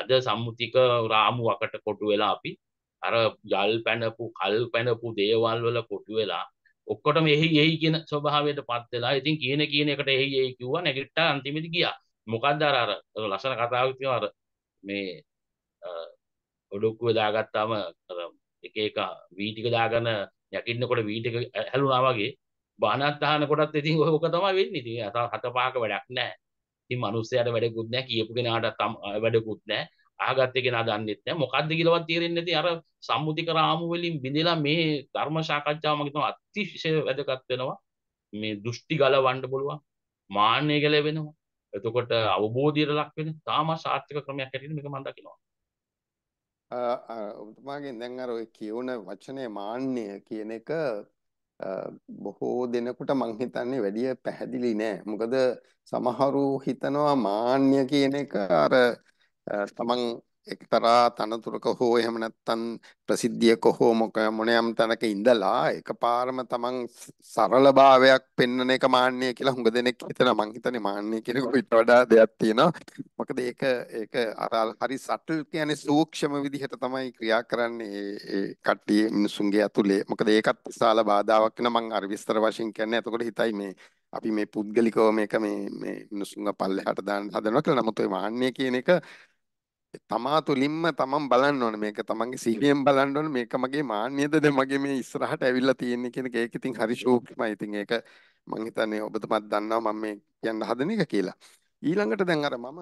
අද සම්මුතික රාමුවකට කොටු වෙලා අපි අර යල් පැනපු කල් පැනපු දේවල් වල කොටු වෙලා ඔක්කොටම එහි එහි කියන ස්වභාවයට පත් වෙලා ඉතින් කියන කියන එකට එහි එහි කිව්වා නැගිට්ටා අන්තිමේදී ගියා මොකද්ද අර අර ලස්සන කතාවක් තියෙනවා අර මේ ඔඩොක්කුව දාගත්තාම අර එක එක වී ටික දාගෙන යකින්නකොට වී ටික හැලුණා වගේ බානත් අහනකොටත් ඉතින් ඔක තමයි වෙන්නේ ඉතින් හත පහක වැඩක් නැහැ ඉතින් මිනිස්සයාට වැඩකුත් නැහැ කියපු කෙනාට වැඩකුත් නැහැ අහගත්ත කෙනා දන්නෙත් නැහැ මොකද්ද කියලාවත් තේරෙන්නේ නැති අර සම්මුතික රාමු වලින් බිඳලා මේ ධර්ම සාකච්ඡාව මගේ තමයි අතිශය වැදගත් වෙනවා මේ දෘෂ්ටි ගලවන්න පුළුවන් මාන්නය ගැලවෙනවා එතකොට අවබෝධයට ලක් වෙන තාම සාර්ථක ක්‍රමයක් හැටියට මේක මම දකිනවා ඔබතුමාගෙන් දැන් අර ඔය කියවන වචනේ මාන්නය කියන එක බොහෝ දෙනෙකුට මං හිතන්නේ වැඩිය පැහැදිලි නෑ මොකද සමහරු හිතනවා මාන්නය කියන එක අර තමන් එක්තරා තනතුරක හෝ එහෙම නැත්නම් ප්‍රසිද්ධියක හෝ මොනියම් තැනක ඉඳලා එකපාරම තමන් සරලභාවයක් පෙන්වන එක මාන්නය කියලා හුඟ දෙනෙක් හිතනවා මං හිතන්නේ මාන්නය කියන කොට වඩා දෙයක් තියෙනවා මොකද ඒක ඒක අර හරි සටල් කියන්නේ සූක්ෂම විදිහට තමයි ක්‍රියා කරන්නේ ඒ කට්ටිය මිනිසුන්ගේ ඇතුලේ මොකද ඒකත් විශාල බාධාවක් වෙන මං අර විස්තර වශයෙන් කියන්නේ එතකොට හිතයි මේ අපි මේ පුද්ගලිකව මේක මේ මේ මිනිසුන්ව පල්ලෙහාට දාන්න හදනවා කියලා නමුත් ඒ මාන්නය කියන එක තමා තුලින්ම තමන් බලන්න ඕනේ මේක තමන්ගේ සිහියෙන් බලන්න ඕනේ මේක මගේ මාන්නයද දැන් මගේ මේ ඉස්සරහට ඇවිල්ලා තියෙන්නේ කියන එක ඒක ඉතින් හරි ෂෝක්මයි ඉතින් ඒක මං හිතන්නේ ඔබතුමාත් දන්නවා මම මේ කියන්න හදන එක කියලා ඊළඟට දැන් අර මම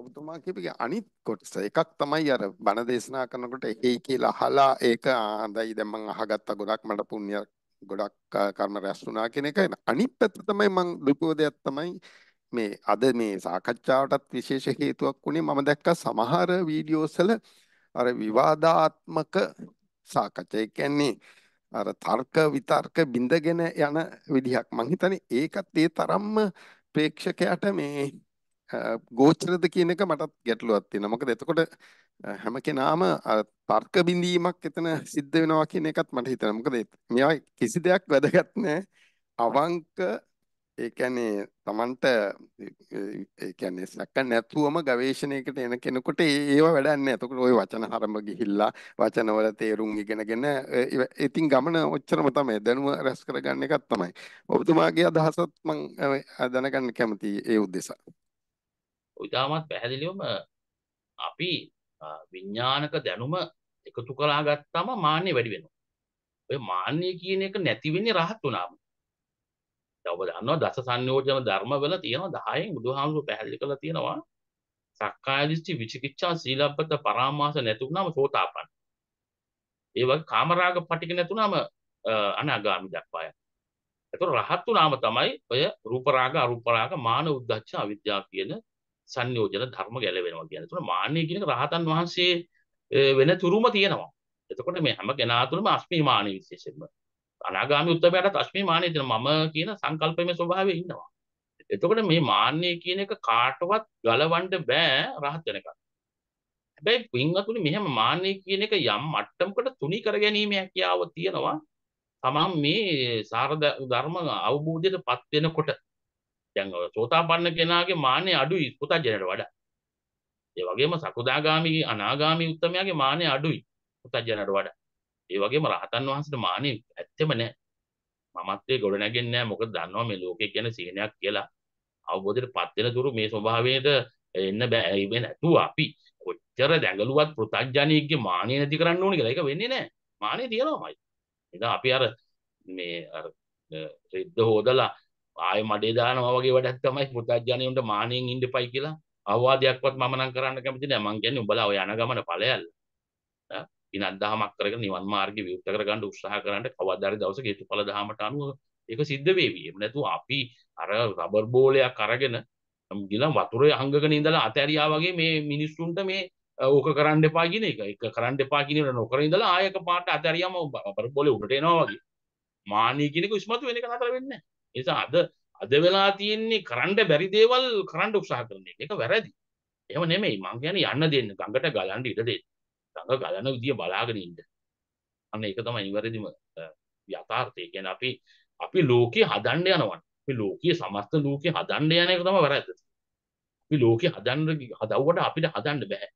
ඔබතුමා කියපේ අනිත් කොටස එකක් තමයි අර බණ දේශනා කරනකොට එකයි කියලා අහලා ඒක හඳයි දැන් මම අහගත්ත ගොඩක් මට පුණ්‍ය ගොඩක් කර්ම රැස් වුණා කියන එක අනිත් පැත්ත තමයි මම දුකෝදයක් තමයි මේ අද මේ සාකච්ඡාවටත් විශේෂ හේතුවක් වුණේ මම දැක්ක සමහර වීඩියෝස් වල අර විවාදාත්මක සාකච්ඡා ඒ කියන්නේ අර තර්ක විතර්ක බිඳගෙන යන විදිහක් මං හිතන්නේ ඒකත් ඒ තරම්ම ප්‍රේක්ෂකයාට මේ ගෝචරද කියන එක මටත් ගැටලුවක් තියෙනවා. මොකද එතකොට හැම කෙනාම තර්ක බිඳීමක් එතන සිද්ධ වෙනවා කියන එකත් මට හිතෙනවා. මොකද මේවා කිසි දෙයක් වැදගත් නැහැ. අවංක ඒ කියන්නේ Tamanට ඒ කියන්නේ සැක නැතුවම ගවේෂණයකට එන කෙනෙකුට ඒව වැඩක් නැහැ. එතකොට ওই වචන හරඹ ගිහිල්ලා වචනවල තේරුම් ඉගෙනගෙන ඉතින් ගමන ඔච්චරම තමයි. දැනුම රැස් කරගන්න එකක් තමයි. ඔබතුමාගේ අදහසත් මම දැනගන්න කැමතියි ඒ උදෙසා. ඉතාමත් පැහැදිලිවම අපි විඥානක දැනුම එකතු කරලා ගත්තම මාන්නේ වැඩි වෙනවා. ඔය මාන්නේ කියන එක නැති වෙන්නේ රහත් වුණාම. ඔබ දන්නවා දස සංයෝජන ධර්මවල තියෙනවා 10න් බුදුහාමුදුරුවෝ පැහැදිලි කරලා තියෙනවා සක්කාය දිට්ඨි විචිකිච්ඡා සීලබ්බත පරාමාස නැති වුනම සෝතාපන්න. ඒ වගේ කාමරාග පටික නැතුනම අනාගාමි දක්වා යනවා. ඒතකොට රහත් වුණාම තමයි ඔය රූප රාග අරූප රාග මාන උද්දච්ච අවිද්‍යාව කියන සංයෝජන ධර්ම ගැලවෙනවා කියන්නේ. ඒතකොට මාන්නේ කියන එක රහතන් වහන්සේ වෙන තුරුම තියෙනවා. එතකොට මේ හැම කෙනා තුළම අස්මිමානී විශේෂයෙන්ම අනාගාමී උත්තමයට අශ්මී මානෙ දෙන මම කියන සංකල්පයේ ස්වභාවය ඉන්නවා. එතකොට මේ මාන්නය කියන එක කාටවත් ගලවන්න බෑ රහත් වෙනකන්. හැබැයි වින්නතුනි මෙහෙම මාන්නය කියන එක යම් මට්ටමකට තුනී කර ගැනීම හැකියාව තියෙනවා. තමන් මේ සාරද ධර්ම අවබෝධයටපත් වෙනකොට දැන් සෝතාපන්න කෙනාගේ මාන්නය අඩුයි පුතජනට වඩා. ඒ වගේම සකුදාගාමි අනාගාමි උත්තමයාගේ මාන්නය අඩුයි පුතජනට වඩා. ඒ වගේම රහතන් වහන්සේට මානෙ ඇත්තෙම නැහැ. මමත්වයේ ගොඩ නැගෙන්නේ නැහැ. මොකද දන්නවා මේ ලෝකේ කියන සීනයක් කියලා. අවබෝධයට පත් වෙන තුරු මේ ස්වභාවයට එන්න බෑ. ඒ වෙන නැතුව අපි කොච්චර දැඟලුවත් පෘථග්ජනියෙක්ගේ මානෙ නැති කරන්න ඕනේ කියලා. ඒක වෙන්නේ නැහැ. මානෙ තියනවාමයි. එදා අපි අර මේ අර රෙද්ද හොදලා ආය මඩේ දානවා වගේ වැඩක් තමයි පෘථග්ජනියුන්ට මානෙන් ඉන්න එපයි කියලා. අවවාදයක්වත් මම නම් කරන්න කැමති නෑ. මං කියන්නේ උඹලා ඔය යන ගමන ඵලයල්ලා. පිනක් දහමක් කරගෙන නිවන් මාර්ගේ විවෘත කරගන්න උත්සාහ කරන්න කවදාද දවසක හේතුඵල දහමට අනුව ඒක සිද්ධ වේවි. එහෙම නැතුව අපි අර රබර් බෝලයක් අරගෙන ගිලන් වතුරේ අංගගෙන ඉඳලා අතෑරියා වගේ මේ මිනිස්සුන්ට මේ ඕක කරන්න එපා කියන එක. ඒක කරන්න එපා කියන එක නොකර ඉඳලා ආයක පාට අතෑරියාම රබර් බෝලේ උඩට එනවා වගේ. මානී කියන එක ඉස්මතු වෙන එක නතර වෙන්නේ නැහැ. ඒ නිසා අද අද වෙලා තියෙන්නේ කරන්න බැරි දේවල් කරන්න උත්සාහ කරන එක. ඒක වැරදි. එහෙම නෙමෙයි. මං කියන්නේ යන්න දෙන්න. ගඟට ගලන්න ඉඩ දෙන්න. ගඟ ගලන විදිය බලාගෙන ඉන්න. අන්න ඒක තමයි නිවැරදිම යථාර්ථය. කියන්නේ අපි අපි ලෝකේ හදන්න යනවා. අපි ලෝකයේ සමස්ත ලෝකේ හදන්න යන එක තමයි වැරද්ද. අපි ලෝකේ හදන්න හදවුවට අපිට හදන්න බෑ.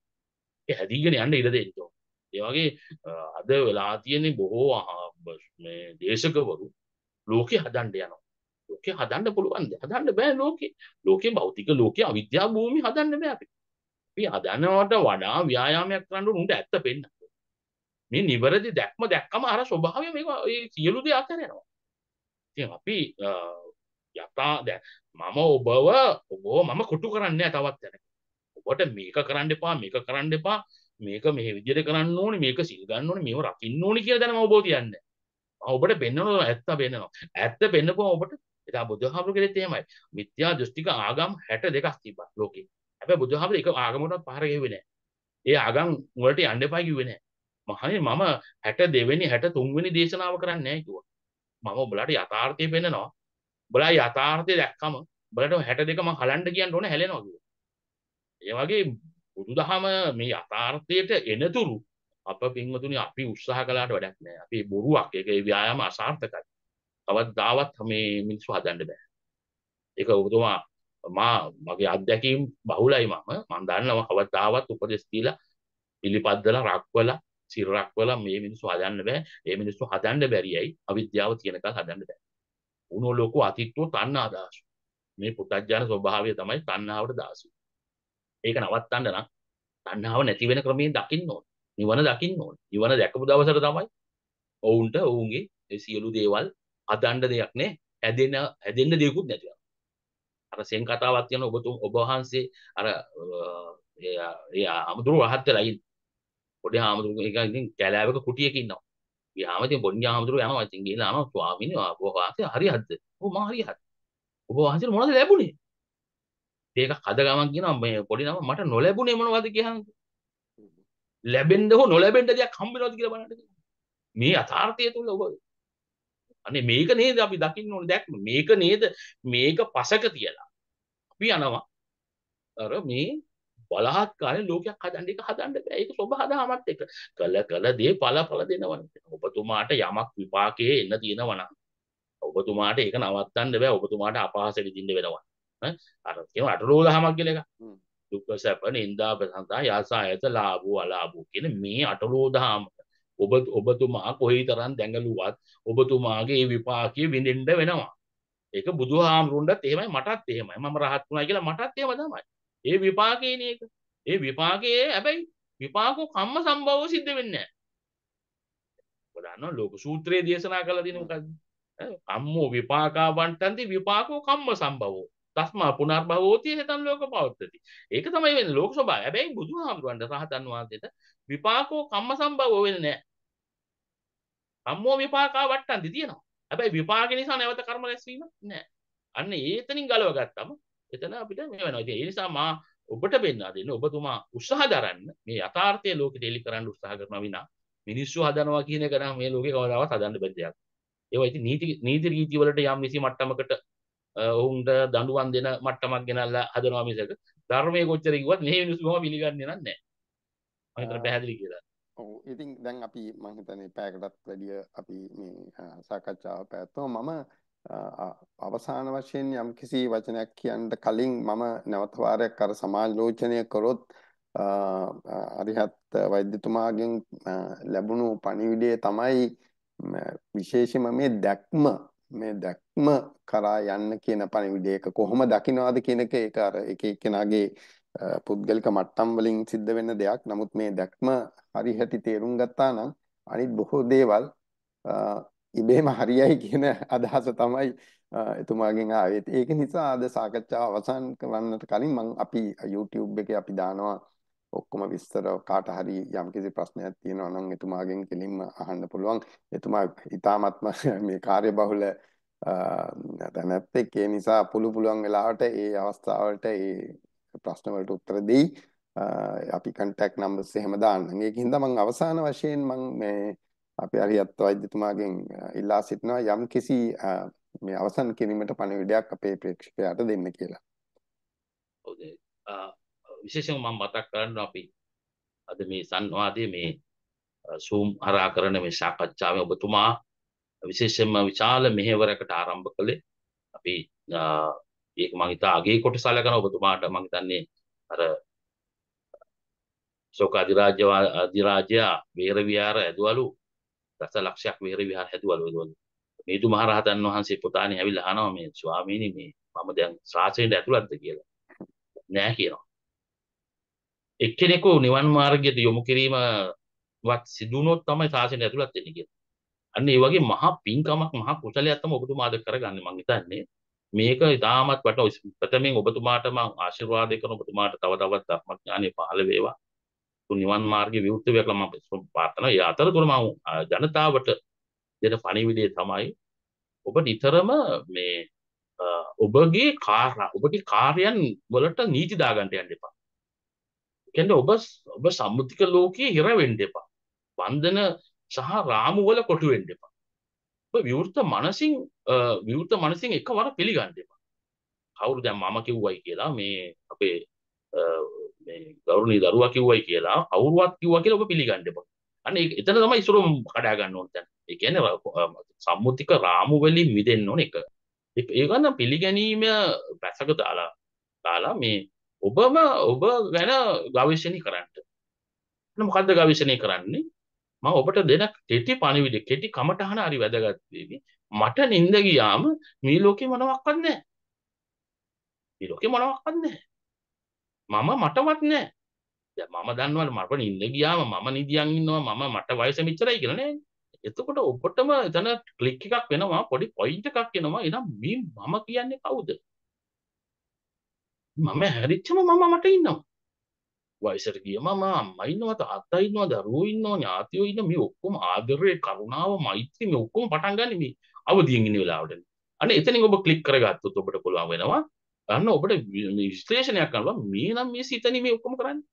ඒ හැදීගෙන යන්න ඉඩ දෙන්න ඕන. ඒ වගේ අද වෙලා තියෙන බොහෝ මේ දේශකවරු ලෝකේ හදන්න යනවා. ලෝකේ හදන්න පුළුවන්ද? හදන්න බෑ ලෝකේ. ලෝකේ භෞතික ලෝකේ අවිද්‍යා භූමි හදන්න බෑ අපිට. අපි හදනවට වඩා ව්‍යායාමයක් කරන්න උන්ට ඇත්ත පෙන්න. මේ නිවැරදි දැක්ම දැක්කම අර ස්වභාවය මේක ඒ සියලු දේ අතහැරෙනවා. ඉතින් අපි යථා දැන් මම ඔබව ඔබව මම කොටු කරන්නේ තවත් දැනක. ඔබට මේක කරන්න එපා මේක කරන්න එපා මේක මේ විදිහට කරන්න ඕනේ මේක සිල් ගන්න ඕනේ මේව රකින්න ඕනේ කියලා දැන මම ඔබව කියන්නේ. මම ඔබට පෙන්වනවා ඇත්ත පෙන්වනවා. ඇත්ත පෙන්නපුවම ඔබට එදා බුදුහාමුදුරුවෝ කියලෙත් එහෙමයි. මිත්‍යා දෘෂ්ටික ආගම් 62ක් තිබ්බා ලෝකේ. හැබැයි බුදුහාමර එක ආගමකට පහර ගෙව්වේ නැහැ. ඒ ආගම් වලට යන්න එපා කිව්වේ නැහැ. මහණේ මම 62 වෙනි 63 වෙනි දේශනාව කරන්නේ නැහැ කිව්වා. මම ඔබලාට යථාර්ථය පෙන්නනවා. ඔබලා යථාර්ථය දැක්කම ඔබලාට 62 මං හලන්න කියන්න ඕන හැලෙනවා කිව්වා. ඒ වගේ බුදුදහම මේ යථාර්ථයට එනතුරු අප පින්වතුනි අපි උත්සාහ කළාට වැඩක් නැහැ. අපි බොරුවක්. ඒක ඒ ව්‍යායාම අසාර්ථකයි. කවදාවත් මේ මිනිස්සු හදන්න බෑ. ඒක ඔබතුමා මා මගේ අත්දැකීම් බහුලයි මම මම දන්නවා කවදාවත් උපදෙස් දීලා පිළිපදලා රක්වලා සිරරක්වලා මේ මිනිස්සු හදන්න බෑ මේ මිනිස්සු හදන්න බැරියයි අවිද්‍යාව තියෙනකල් හදන්න බෑ උනෝ ලෝකෝ අතිත්වෝ තණ්හා දාසු මේ පුතඥාන ස්වභාවය තමයි තණ්හාවට දාසු ඒක නවත්තන්න නම් තණ්හාව නැති වෙන ක්‍රමයෙන් දකින්න ඕන නිවන දකින්න ඕන නිවන දැකපු දවසට තමයි ඔවුන්ට ඔවුන්ගේ සියලු දේවල් හදන්න දෙයක් නෑ හැදෙන හැදෙන්න දෙයක්වත් නැති අර සෙන් කතාවක් තියෙන ඔබතුම ඔබ වහන්සේ අර ඒ ආමතුරු රහත් වෙලා ඉන්න. පොඩි ආමතුරු එක ඉතින් කැලෑවක කුටියක ඉන්නවා. මේ ආමතුරු පොඩි ආමතුරු යනවා ඉතින් ගිහලා අහනවා ස්වාමීනි ඔබ වහන්සේ හරියක්ද? ඔව් මම හරියක්. ඔබ වහන්සේට මොනවද ලැබුණේ? ඒක හද ගමන් කියනවා මේ පොඩි නම මට නොලැබුණේ මොනවද කියහන්. ලැබෙන්න හෝ නොලැබෙන්න දෙයක් හම්බ වෙනවද කියලා බලන්න. මේ යථාර්ථය තුල ඔබ අනේ මේක නේද අපි දකින්න ඕනේ දැක්ම මේක නේද මේක පසක තියලා අපි යනවා අර මේ බලහත්කාරයෙන් ලෝකයක් හදන්න එක හදන්න බෑ ඒක සබහදාමත් එක කළ කළ දේ ඵල ඵල දෙනවනේ ඔබතුමාට යමක් විපාකයේ එන්න තියෙනවා ඔබතුමාට ඒක නවත්තන්න බෑ ඔබතුමාට අපහාසෙ විඳින්න වෙනවා අර කියන අටලෝදහමක් කියලා එකක් දුක්ඛ සැප නින්දා ප්‍රසන්නා යස ආයත ලාභෝ අලාභෝ කියන මේ අටලෝදහම ඔබ ඔබතුමා කොහේ තරම් දැඟලුවත් ඔබතුමාගේ ඒ විපාකය විඳින්න වෙනවා. ඒක බුදුහාමුදුරන්ටත් එහෙමයි මටත් එහෙමයි. මම රහත් වුණා කියලා මටත් එහෙම තමයි. ඒ විපාකේනේ ඒක. ඒ විපාකයේ හැබැයි විපාකෝ කම්ම සම්භවව සිද්ධ වෙන්නේ නැහැ. ඔබ දන්නවා ලෝක සූත්‍රයේ දේශනා කළා තියෙන මොකද්ද? කම්මෝ විපාකාවන්තන්ති විපාකෝ කම්ම සම්භවෝ. තස්මා පුනර්භවෝති හේතන් ලෝක පවත්තති. ඒක තමයි වෙන්නේ ලෝක ස්වභාවය. හැබැයි බුදුහාමුදුරන්ට රහතන් වහන්සේට විපාකෝ කම්ම සම්භවෝ වෙන්නේ නැහැ. කම්මෝ විපාකා වට්ටන්දි තියෙනවා. හැබැයි විපාක නිසා නැවත කර්ම රැස්වීම නැහැ. අන්න ඒතනින් ගලව ගත්තම එතන අපිට මේ වෙනවා. ඉතින් ඒ නිසා මා ඔබට පෙන්වා දෙන්න ඔබතුමා උත්සාහ දරන්න මේ යථාර්ථය ලෝකෙට එලි කරන්න උත්සාහ කරනවා විනා මිනිස්සු හදනවා කියන එක නම් මේ ලෝකේ කවදාවත් හදන්න බැරි දෙයක්. ඒවා ඉතින් නීති නීති රීති වලට යම් නිසි මට්ටමකට ඔවුන්ට දඬුවම් දෙන මට්ටමක් ගෙනල්ලා හදනවා මිසක ධර්මයේ කොච්චර කිව්වත් මේ මිනිස්සු කොහොම පිළිගන්නේ නැහැ. මම හිතන පැහැදිලි කියලා. ඔව් ඉතින් දැන් අපි මම හිතන්නේ පැයකටත් වැඩිය අපි මේ සාකච්ඡාව පැවැත්වුවා මම අවසාන වශයෙන් යම්කිසි වචනයක් කියන්න කලින් මම නැවත වාරයක් අර සමාලෝචනය කරොත් අරිහත් වෛද්‍යතුමාගෙන් ලැබුණු පණිවිඩය තමයි විශේෂම මේ දැක්ම මේ දැක්ම කරා යන්න කියන පණිවිඩයක කොහොම දකින්නවාද කියන එක ඒක අර එක එක්කෙනාගේ පුද්ගලික මට්ටම් වලින් සිද්ධ වෙන දෙයක්. නමුත් මේ දැක්ම හරි හැටි තේරුම් ගත්තා නම් අනිත් බොහෝ දේවල් ඉබේම හරියයි කියන අදහස තමයි එතුමාගෙන් ආවේ. ඒක නිසා අද සාකච්ඡාව අවසන් කරන්නට කලින් මම අපි YouTube එකේ අපි දානවා ඔක්කොම විස්තර කාට හරි යම්කිසි ප්‍රශ්නයක් තියෙනවා නම් එතුමාගෙන් කෙලින්ම අහන්න පුළුවන්. එතුමා ඉතාමත්ම මේ කාර්යබහුල දැනත් ඒ නිසා පුළු පුළුවන් වෙලාවට ඒ අවස්ථාවලට ඒ ප්‍රශ්න වලට උත්තර දෙයි. අපි කන්ටැක්ට් නම්බර්ස් එහෙම දාන්න. මේක හින්දා මම අවසාන වශයෙන් මම මේ අපේ අරියත් වෛද්‍යතුමාගෙන් ඉල්ලා සිටිනවා යම් කිසි මේ අවසන් කිරීමට පණිවිඩයක් අපේ ප්‍රේක්ෂකයාට දෙන්න කියලා. ඔව් විශේෂයෙන් මම මතක් කරන්න අපි අද මේ සංවාදයේ මේ සූම් හරහා කරන මේ සාකච්ඡාවේ ඔබතුමා විශේෂයෙන්ම විශාල මෙහෙවරකට ආරම්භ කළේ අපි ඒක මං හිතා අගේ කොට සලකන ඔබතුමාට මං හිතන්නේ අර ශෝක අධිරාජ්‍ය අධිරාජයා වේර විහාර ඇදුවලු දස ලක්ෂයක් වේර විහාර හැදුවලු ඒගොල්ලෝ මේතු මහ රහතන් වහන්සේ පුතානේ ඇවිල්ලා අහනවා මේ ස්වාමීනි මේ මම දැන් ශාසනයට ඇතුළත්ද කියලා නෑ කියනවා එක්කෙනෙකු නිවන් මාර්ගයට යොමු කිරීමවත් සිදු වුණොත් තමයි ශාසනයට ඇතුළත් වෙන්නේ කියලා අන්න ඒ වගේ මහා පින්කමක් මහා කුසලයක් තමයි ඔබතුමා අද කරගන්නේ මං හිතන්නේ මේක ඉතාමත් වට ප්‍රථමයෙන් ඔබතුමාට මම ආශිර්වාද කරන ඔබතුමාට තව තවත් ධර්මඥානෙ පහළ වේවා. නිවන් මාර්ගයේ විවෘත වේවා කියලා මම ප්‍රාර්ථනා. ඒ අතරතුර මම ජනතාවට දෙන පණිවිඩය තමයි ඔබ නිතරම මේ ඔබගේ කාර්ය ඔබගේ කාර්යයන් වලට නීති දාගන්න යන්න එපා. කියන්නේ ඔබ ඔබ සම්මුතික ලෝකයේ හිර වෙන්න එපා. බන්ධන සහ රාමු වල කොටු වෙන්න එපා. විවෘත මනසින් විවෘත මනසින් එකවර පිළිගන්න එපා. කවුරු දැන් මම කිව්වයි කියලා මේ අපේ මේ ගෞරවනීය දරුවා කිව්වයි කියලා කවුරුවත් කිව්වා කියලා ඔබ පිළිගන්න එපා. අන්න ඒක එතන තමයි ඉස්සරම කඩා ගන්න ඕන දැන්. ඒ කියන්නේ සම්මුතික රාමු වලින් මිදෙන්න ඕන එක. ඒක නම් පිළිගැනීම රසක දාලා දාලා මේ ඔබම ඔබ ගැන ගවේෂණي කරන්න. මොකද්ද ගවේෂණය කරන්නේ? මම ඔබට දෙන කෙටි පණිවිඩය කෙටි කමටහන හරි වැදගත් වෙවි. මට නිින්ද ගියාම මේ ලෝකේ මොනවත් නැහැ. මේ ලෝකේ මොනවත් නැහැ. මම මටවත් නැහැ. දැන් මම දන්නවල මට නිින්ද ගියාම මම නිදියන් ඉන්නවා මම මට වයස මෙච්චරයි කියලා නේද? එතකොට ඔබටම එතන ක්ලික් එකක් වෙනවා පොඩි පොයින්ට් එකක් එනවා එහෙනම් මේ මම කියන්නේ කවුද? මම හැරිච්චම මම මට ඉන්නවා. වයසට ගිය මම අම්මා ඉන්නවා තාත්තා ඉන්නවා දරුවෝ ඉන්නවා ඥාතියෝ ඉන්න මේ ඔක්කොම ආදරය කරුණාව මෛත්‍රිය මේ ඔක්කොම පටන් ගන්න මේ අවදියෙන් ඉන්න වෙලාවට අන්න එතනින් ඔබ ක්ලික් කරගත්තොත් ඔබට පුළුවන් වෙනවා ගන්න ඔබට විශ්ලේෂණයක් කරන්න මේ නම් මේ සිතනේ මේ ඔක්කොම කරන්නේ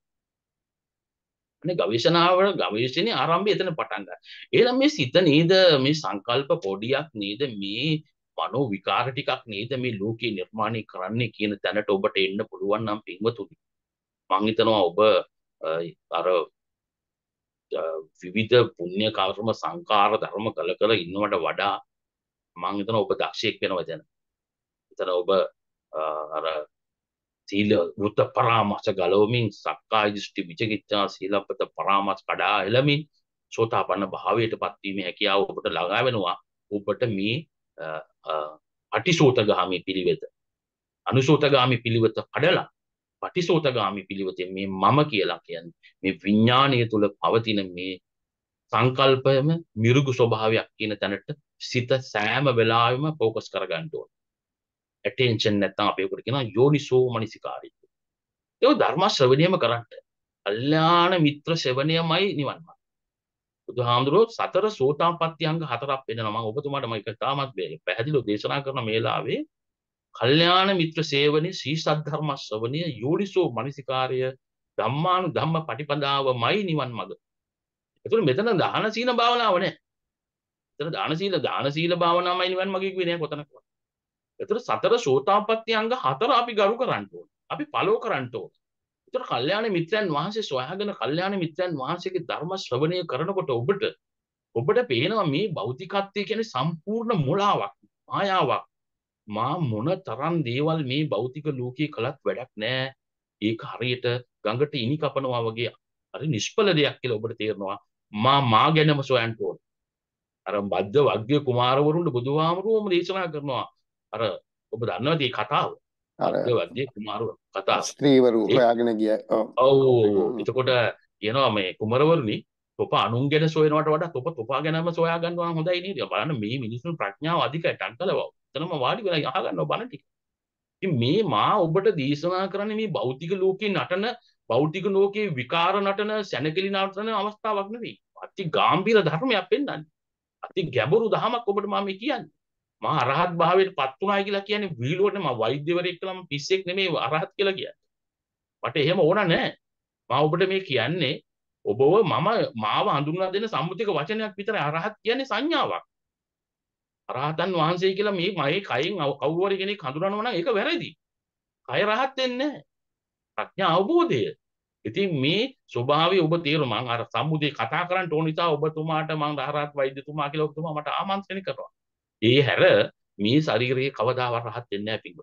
අනේ ගවේෂණාව ගවේෂණේ ආරම්භය එතන පටන් ගන්න. එහෙනම් මේ සිත නේද මේ සංකල්ප පොඩියක් නේද මේ මනෝ විකාර ටිකක් නේද මේ ලෝකේ නිර්මාණය කරන්නේ කියන තැනට ඔබට එන්න පුළුවන් නම් පින්වතුනි මං හිතනවා ඔබ අර විවිධ පුණ්‍ය කර්ම සංකාර ධර්ම කළ කළ ඉන්නවට වඩා මං හිතනවා ඔබ දක්ෂයෙක් වෙනවා දැන. හිතන ඔබ අර සීල වෘත පරාමාස ගලවමින් සක්කාය දෘෂ්ටි විචිකිච්ඡා සීලපත පරාමාස කඩා එළමින් සෝතාපන්න භාවයට පත්වීමේ හැකියාව ඔබට ළඟා වෙනවා. ඔබට මේ අටිසෝතගාමි පිළිවෙත අනුසෝතගාමි පිළිවෙත කඩලා පටිසෝතගාමි පිළිවෙතෙන් මේ මම කියලා කියන්නේ මේ විඥාණය තුල පවතින මේ සංකල්පයම මිරුගු ස්වභාවයක් කියන තැනට සිත සෑම වෙලාවෙම ફોකස් කරගන්න ඕන. attention නැත්නම් අපි ඒකට කියනවා යෝනිසෝ මනසිකාරී. ඒක ධර්ම ශ්‍රවණයම කරන්න. කල්යාණ මිත්‍ර ශ්‍රවණයමයි නිවන් මාර්ගය. බුදුහාමුදුරුවෝ සතර සෝතාපට්ටි අංග හතරක් වෙනවා. මම ඔබතුමාට මම ඒක තාමත් පැහැදිලිව දේශනා කරන මේලාවේ කල්යාණ මිත්‍ර සේවනයේ සී සද්ධර්ම ශ්‍රවණය යෝනිසෝ මනසිකාර්ය ධම්මානු ධම්ම පටිපදාවමයි නිවන් මඟ. ඒතුළු මෙතන දාන සීල භාවනාව නෑ. මෙතන දාන සීල දාන සීල භාවනාවමයි නිවන් මඟ කිව්වේ නෑ කොතනකවත්. ඒතර සතර සෝතාපට්ටි අංග හතර අපි ගරු කරන්න ඕනේ. අපි පළව කරන්න ඕනේ. ඒතර කල්යාණ මිත්‍රයන් වහන්සේ සොයාගෙන කල්යාණ මිත්‍රයන් වහන්සේගේ ධර්ම ශ්‍රවණය කරනකොට ඔබට ඔබට පේනවා මේ භෞතිකත්වය කියන්නේ සම්පූර්ණ මුලාවක්, මායාවක්. මා මොන තරම් දේවල් මේ භෞතික ලෝකයේ කළත් වැඩක් නෑ ඒක හරියට ගඟට ඉනි කපනවා වගේ හරි නිෂ්ඵල දෙයක් කියලා ඔබට තේරෙනවා මා මා ගැනම සොයන්න ඕන අර බද්ද වග්ගය කුමාරවරුන්ට බුදුහාමුදුරුවෝම දේශනා කරනවා අර ඔබ දන්නවද මේ කතාව බද්ද වග්ගය කුමාරවරු කතාව ස්ත්‍රීවරු හොයාගෙන ගිය ඔව් එතකොට කියනවා මේ කුමරවරුනි තොප අනුන් ගැන සොයනවට වඩා තොප තොපා ගැනම සොයා ගන්නවා හොඳයි නේද බලන්න මේ මිනිස්සුන් ප්‍රඥාව අධිකයි ටංකලවව එතනම වාඩි වෙලා අහ ගන්නවා බණ ටික. ඉතින් මේ මා ඔබට දේශනා කරන්නේ මේ භෞතික ලෝකේ නටන භෞතික ලෝකේ විකාර නටන සැනකෙලි නටන අවස්ථාවක් නෙවෙයි. අති ගැඹීර ධර්මයක් පෙන්වන්නේ. අති ගැඹුරු ධහමක් ඔබට මම කියන්නේ. මා අරහත් භාවයට පත් වුණා කියලා කියන්නේ වීලුවට මා වෛද්‍යවරයෙක් කියලා මම පිස්සෙක් නෙමෙයි අරහත් කියලා කියන්නේ. මට එහෙම ඕන නැහැ. මා ඔබට මේ කියන්නේ ඔබව මම මාව හඳුන්වා දෙන සම්මුතික වචනයක් විතරයි අරහත් කියන්නේ සංඥාවක්. රහතන් වහන්සේ කියලා මේ මගේ කයින් කවුරු හරි කෙනෙක් හඳුනනවා නම් ඒක වැරදි. කය රහත් වෙන්නේ නැහැ. ප්‍රඥා අවබෝධය. ඉතින් මේ ස්වභාවය ඔබ තේරුම් මම අර සම්මුදේ කතා කරන්න ඕන නිසා ඔබතුමාට මම රහත් වෛද්‍යතුමා කියලා ඔබතුමා මට ආමන්ත්‍රණය කරනවා. ඒ හැර මේ ශරීරයේ කවදාවත් රහත් වෙන්නේ නැහැ පිටු.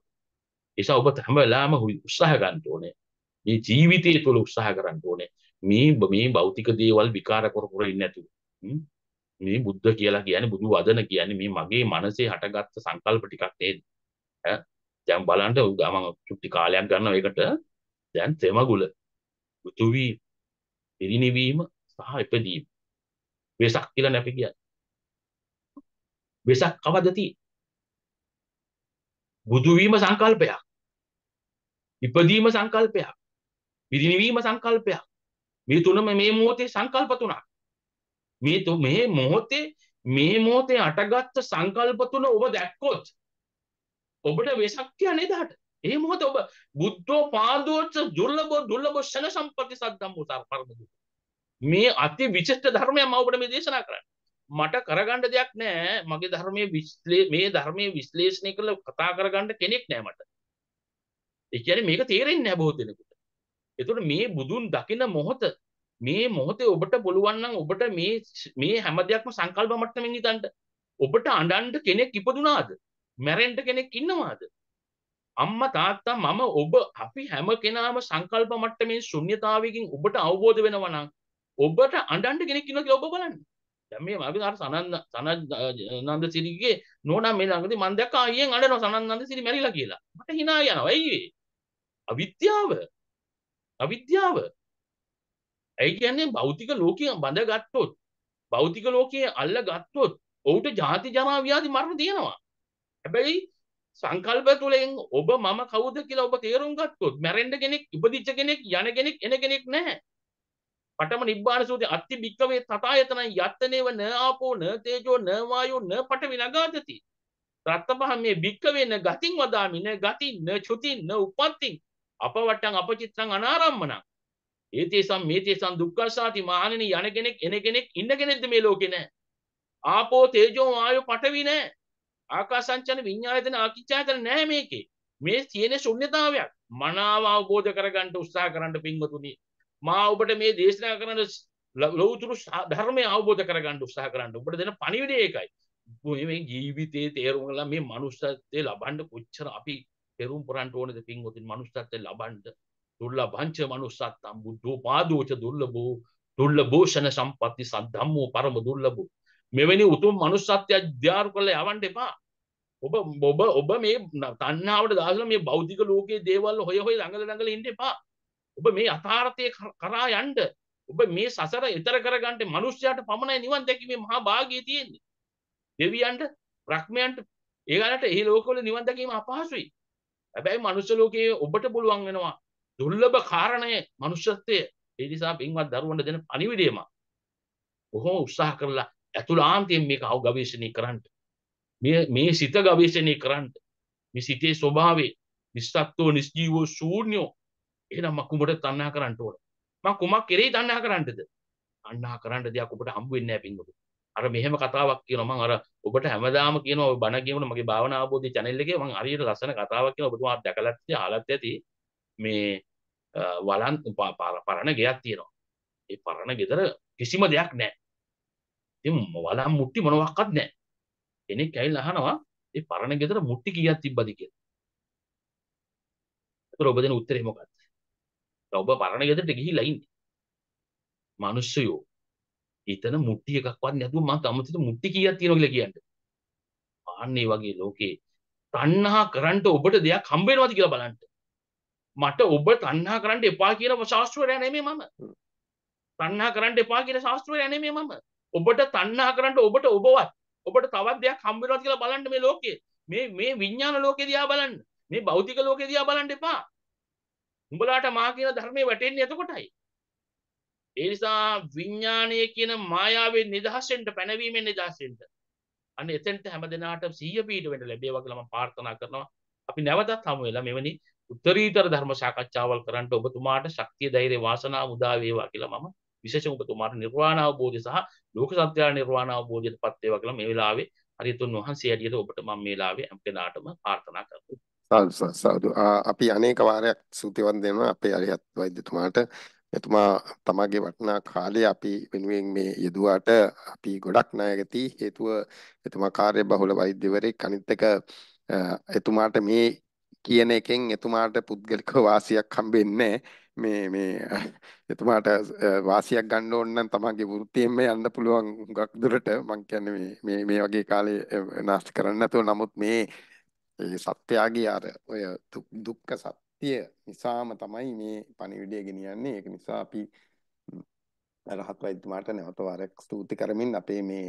නිසා ඔබ හැම වෙලාවෙම උත්සාහ ගන්න ඕනේ. මේ ජීවිතය තුළ උත්සාහ කරන්න ඕනේ. මේ මේ භෞතික දේවල් විකාර කර කර ඉන්නේ නැතුව. මේ බුද්ධ කියලා කියන්නේ බුදු වදන කියන්නේ මේ මගේ මනසේ හටගත්ත සංකල්ප ටිකක් නේද ඈ දැන් බලන්න මම චුට්ටි කාලයක් ගන්නවා ඒකට දැන් තෙමගුල බුදු වී පිරිණිවීම සහ ඉපදීම වෙසක් කියලා නැපි කියන්නේ වෙසක් කවද තියෙන්නේ බුදු වීම සංකල්පයක් ඉපදීම සංකල්පයක් පිරිණිවීම සංකල්පයක් මේ තුනම මේ මොහොතේ සංකල්ප තුනක් මේ මේ මොහොතේ මේ මොහොතේ අටගත්ත සංකල්ප තුන ඔබ දැක්කොත් ඔබට වෙසක්්‍ය නේදහට ඒ මොහොත ඔබ බුද්ධෝ පාදෝච්ච දුර්ලභෝ දුර්ලභෝ ෂණ සම්පatti සද්දම්මෝතර පරමදු මේ අති විශිෂ්ට ධර්මයක් මම ඔබට මේ දේශනා කරන්නේ මට කරගන්න දෙයක් නෑ මගේ ධර්මයේ විශ්ලේ මේ ධර්මයේ විශ්ලේෂණය කරලා කතා කරගන්න කෙනෙක් නෑ මට ඒ කියන්නේ මේක තේරෙන්නේ නෑ බොහෝ දෙනෙකුට ඒතකොට මේ බුදුන් දකින මොහොත මේ මොහොතේ ඔබට පුළුවන් නම් ඔබට මේ මේ හැම දෙයක්ම සංකල්ප මට්ටමින් හිතන්න. ඔබට අඬන්න කෙනෙක් ඉපදුනාද? මැරෙන්න කෙනෙක් ඉන්නවාද? අම්මා තාත්තා මම ඔබ අපි හැම කෙනාම සංකල්ප මට්ටමේ ශුන්්‍යතාවයකින් ඔබට අවබෝධ වෙනවා නම් ඔබට අඬන්න කෙනෙක් ඉන්නවා කියලා ඔබ බලන්න. දැන් මේ මගේ අර සනන්ද සනන්ද සිරිගේ නෝනා මේ ළඟදී මම දැක්කා අයියෙන් අඬනවා සනන්ද සිරි මැරිලා කියලා. මට hina යනවා. ඇයි ඒ? අවිද්‍යාව. අවිද්‍යාව. ඇයි කියන්නේ භෞතික ලෝකයෙන් බඳගත්තොත් භෞතික ලෝකයේ අල්ල ගත්තොත් ඔහුට ජාති ජරා ව්‍යාධි මරණ තියෙනවා. හැබැයි සංකල්ප තුළින් ඔබ මම කවුද කියලා ඔබ තේරුම් ගත්තොත් මැරෙන්න කෙනෙක් ඉපදිච්ච කෙනෙක් යන කෙනෙක් එන කෙනෙක් නැහැ. පටම නිබ්බාන සූති අත්ති භික්කවේ තථායතන යත්තනේව න ආපෝ න තේජෝ න වායෝ න පඨවි නගාදති. රත්තපහ මේ භික්කවේ න ගතින් වදාමි න ගති න චුති න උපත්ති අපවට්ටං අපචිත්තං අනාරම්මනං ඒතේසම් මේතේසම් දුක්ඛසාති මහණෙනි යන කෙනෙක් එන කෙනෙක් ඉන්න කෙනෙක්ද මේ ලෝකේ නැහැ. ආපෝ තේජෝ වායෝ පඨවි නැහැ. ආකාසංචන විඤ්ඤායතන ආකිච්ඡායතන නැහැ මේකේ. මේ තියෙන ශුන්්‍යතාවයක් මනාව අවබෝධ කරගන්න උත්සාහ කරන්න පින්වතුනි. මා ඔබට මේ දේශනා කරන ලෞතුරු ධර්මය අවබෝධ කරගන්න උත්සාහ කරන්න. ඔබට දෙන පණිවිඩය ඒකයි. මේ ජීවිතයේ තේරුම් ගලා මේ මනුස්සත්වයේ ලබන්න කොච්චර අපි පෙරුම් පුරන්ට ඕනද පින්වතුනි මනුස්සත්වයේ ලබන්න දුර්ලභංච මනුස්සත්තම් බුද්ධෝ පාදෝච දුර්ලභෝ දුර්ලභෝෂණ සම්පatti සද්ධම්මෝ පරම දුර්ලභෝ මෙවැනි උතුම් මනුස්සත්වය අධ්‍යාරු කරලා යවන්න එපා ඔබ ඔබ ඔබ මේ තණ්හාවට දාලා මේ භෞතික ලෝකයේ දේවල් හොය හොය ළඟල ළඟල ඉන්න එපා ඔබ මේ යථාර්ථයේ කරා යන්න ඔබ මේ සසර ඈතර කරගන්න මිනිස්යාට පමණයි නිවන් දැකීමේ මහා භාගය තියෙන්නේ දෙවියන්ට රක්මයන්ට ඒගලට ඒ ලෝකවල නිවන් දැකීම අපහසුයි හැබැයි මනුෂ්‍ය ලෝකයේ ඔබට පුළුවන් වෙනවා දුර්ලභ කාරණය මනුෂ්‍යත්වය ඒ නිසා පින්වත් දරුවන්ට දෙන පණිවිඩයම බොහොම උත්සාහ කරලා ඇතුළාන්තයෙන් මේක අව ගවේෂණය කරන්න මේ මේ සිත ගවේෂණය කරන්න මේ සිතේ ස්වභාවය නිස්සත්ත්ව නිස්ජීවෝ ශූන්‍යෝ එහෙනම් මකුඹට තණ්හා කරන්න ඕන මම කුමක් කෙරෙහි තණ්හා කරන්නද තණ්හා කරන්න දෙයක් ඔබට හම්බ වෙන්නේ නැහැ පින්වතුනි අර මෙහෙම කතාවක් කියනවා මම අර ඔබට හැමදාම කියනවා ඔය බණ කියනකොට මගේ භාවනා අවබෝධය channel එකේ මම හරියට ලස්සන කතාවක් කියනවා ඔබතුමා දැකලා ඇති අහලත් ඇති මේ වලන් පරණ ගෙයක් තියෙනවා. ඒ පරණ ගෙදර කිසිම දෙයක් නැහැ. ඉතින් වලන් මුට්ටි මොනවත් නැහැ. කෙනෙක් ඇවිල්ලා අහනවා ඒ පරණ ගෙදර මුට්ටි කීයක් තිබ්බද කියලා. ඒතර ඔබ දෙන උත්තරේ මොකක්ද? ඔබ පරණ ගෙදරට ගිහිලා ඉන්නේ. මිනිස්සුයෝ. ඊතන මුට්ටි එකක්වත් නැතුව මම තමතිට මුට්ටි කීයක් තියෙනවා කියලා කියන්නේ. ආන්නේ වගේ ලෝකේ තණ්හා කරන්ට ඔබට දෙයක් හම්බ වෙනවද කියලා බලන්න. මට ඔබ තණ්හා කරන්න එපා කියලා ශාස්ත්‍රවරයා නෙමෙයි මම. තණ්හා කරන්න එපා කියලා ශාස්ත්‍රවරයා නෙමෙයි මම. ඔබට තණ්හා කරන්න ඔබට ඔබවත් ඔබට තවත් දෙයක් හම්බ වෙනවද කියලා බලන්න මේ ලෝකේ. මේ මේ විඥාන ලෝකේ දිහා බලන්න. මේ භෞතික ලෝකේ දිහා බලන්න එපා. උඹලාට මා කියන ධර්මයේ වැටෙන්නේ එතකොටයි. ඒ නිසා විඥානය කියන මායාවේ නිදහස් වෙන්න පැනවීමෙන් නිදහස් වෙන්න. අන්න එතෙන්ට හැමදෙනාට සිහිය පීඩ වෙන්න ලැබේවා කියලා මම ප්‍රාර්ථනා කරනවා. අපි නැවතත් හමු වෙලා මෙවැනි උත්තරීතර ධර්ම සාකච්ඡාවල් කරන්න ඔබතුමාට ශක්තිය ධෛර්ය වාසනාව උදා වේවා කියලා මම විශේෂයෙන් ඔබතුමාට නිර්වාණ අවබෝධය සහ ලෝක සත්‍ය නිර්වාණ අවබෝධයට පත් වේවා කියලා මේ වෙලාවේ හරිතුන් වහන්සේ ඇඩියට ඔබට මම මේ වෙලාවේ හැම කෙනාටම ප්‍රාර්ථනා කරනවා. සාදු සාදු අපි අනේක වාරයක් සූතිවන් දෙනවා අපේ අරියත් වෛද්‍යතුමාට එතුමා තමගේ වටිනා කාලය අපි වෙනුවෙන් මේ යෙදුවාට අපි ගොඩක් ණයගති හේතුව එතුමා කාර්ය බහුල වෛද්‍යවරයෙක් අනිත් එක එතුමාට මේ කියන එකෙන් එතුමාට පුද්ගලික වාසියක් හම්බෙන්නේ මේ මේ එතුමාට වාසියක් ගන්න ඕන නම් තමන්ගේ වෘත්තියෙන්ම යන්න පුළුවන් හුඟක් දුරට මම කියන්නේ මේ මේ මේ වගේ කාලේ නාස්ති කරන්න නැතුව නමුත් මේ සත්‍යාගේ අර ඔය දුක්ඛ සත්‍ය නිසාම තමයි මේ පණිවිඩය ගෙනියන්නේ ඒක නිසා අපි රහත් වෛද්‍යතුමාට නැවත වාරයක් ස්තුති කරමින් අපේ මේ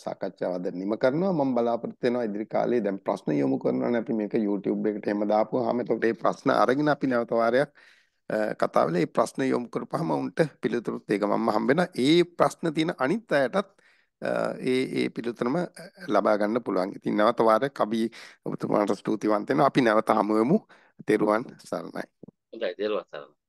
සාකච්ඡාව අද නිම කරනවා මම බලාපොරොත්තු වෙනවා ඉදිරි කාලේ දැන් ප්‍රශ්න යොමු කරනවානේ අපි මේක YouTube එකට එහෙම දාපුවාම එතකොට මේ ප්‍රශ්න අරගෙන අපි නැවත වාරයක් කතා වෙලා මේ ප්‍රශ්න යොමු කරපුවාම උන්ට පිළිතුරුත් ඒක මම හම්බෙන ඒ ප්‍රශ්න තියෙන අනිත් අයටත් ඒ ඒ පිළිතුරම ලබා ගන්න පුළුවන්. ඉතින් නැවත වාරයක් අපි ඔබතුමාට ස්තුතිවන්ත වෙනවා. අපි නැවත හමු වෙමු. තෙරුවන් සරණයි. හොඳයි තෙරුවන් සරණයි.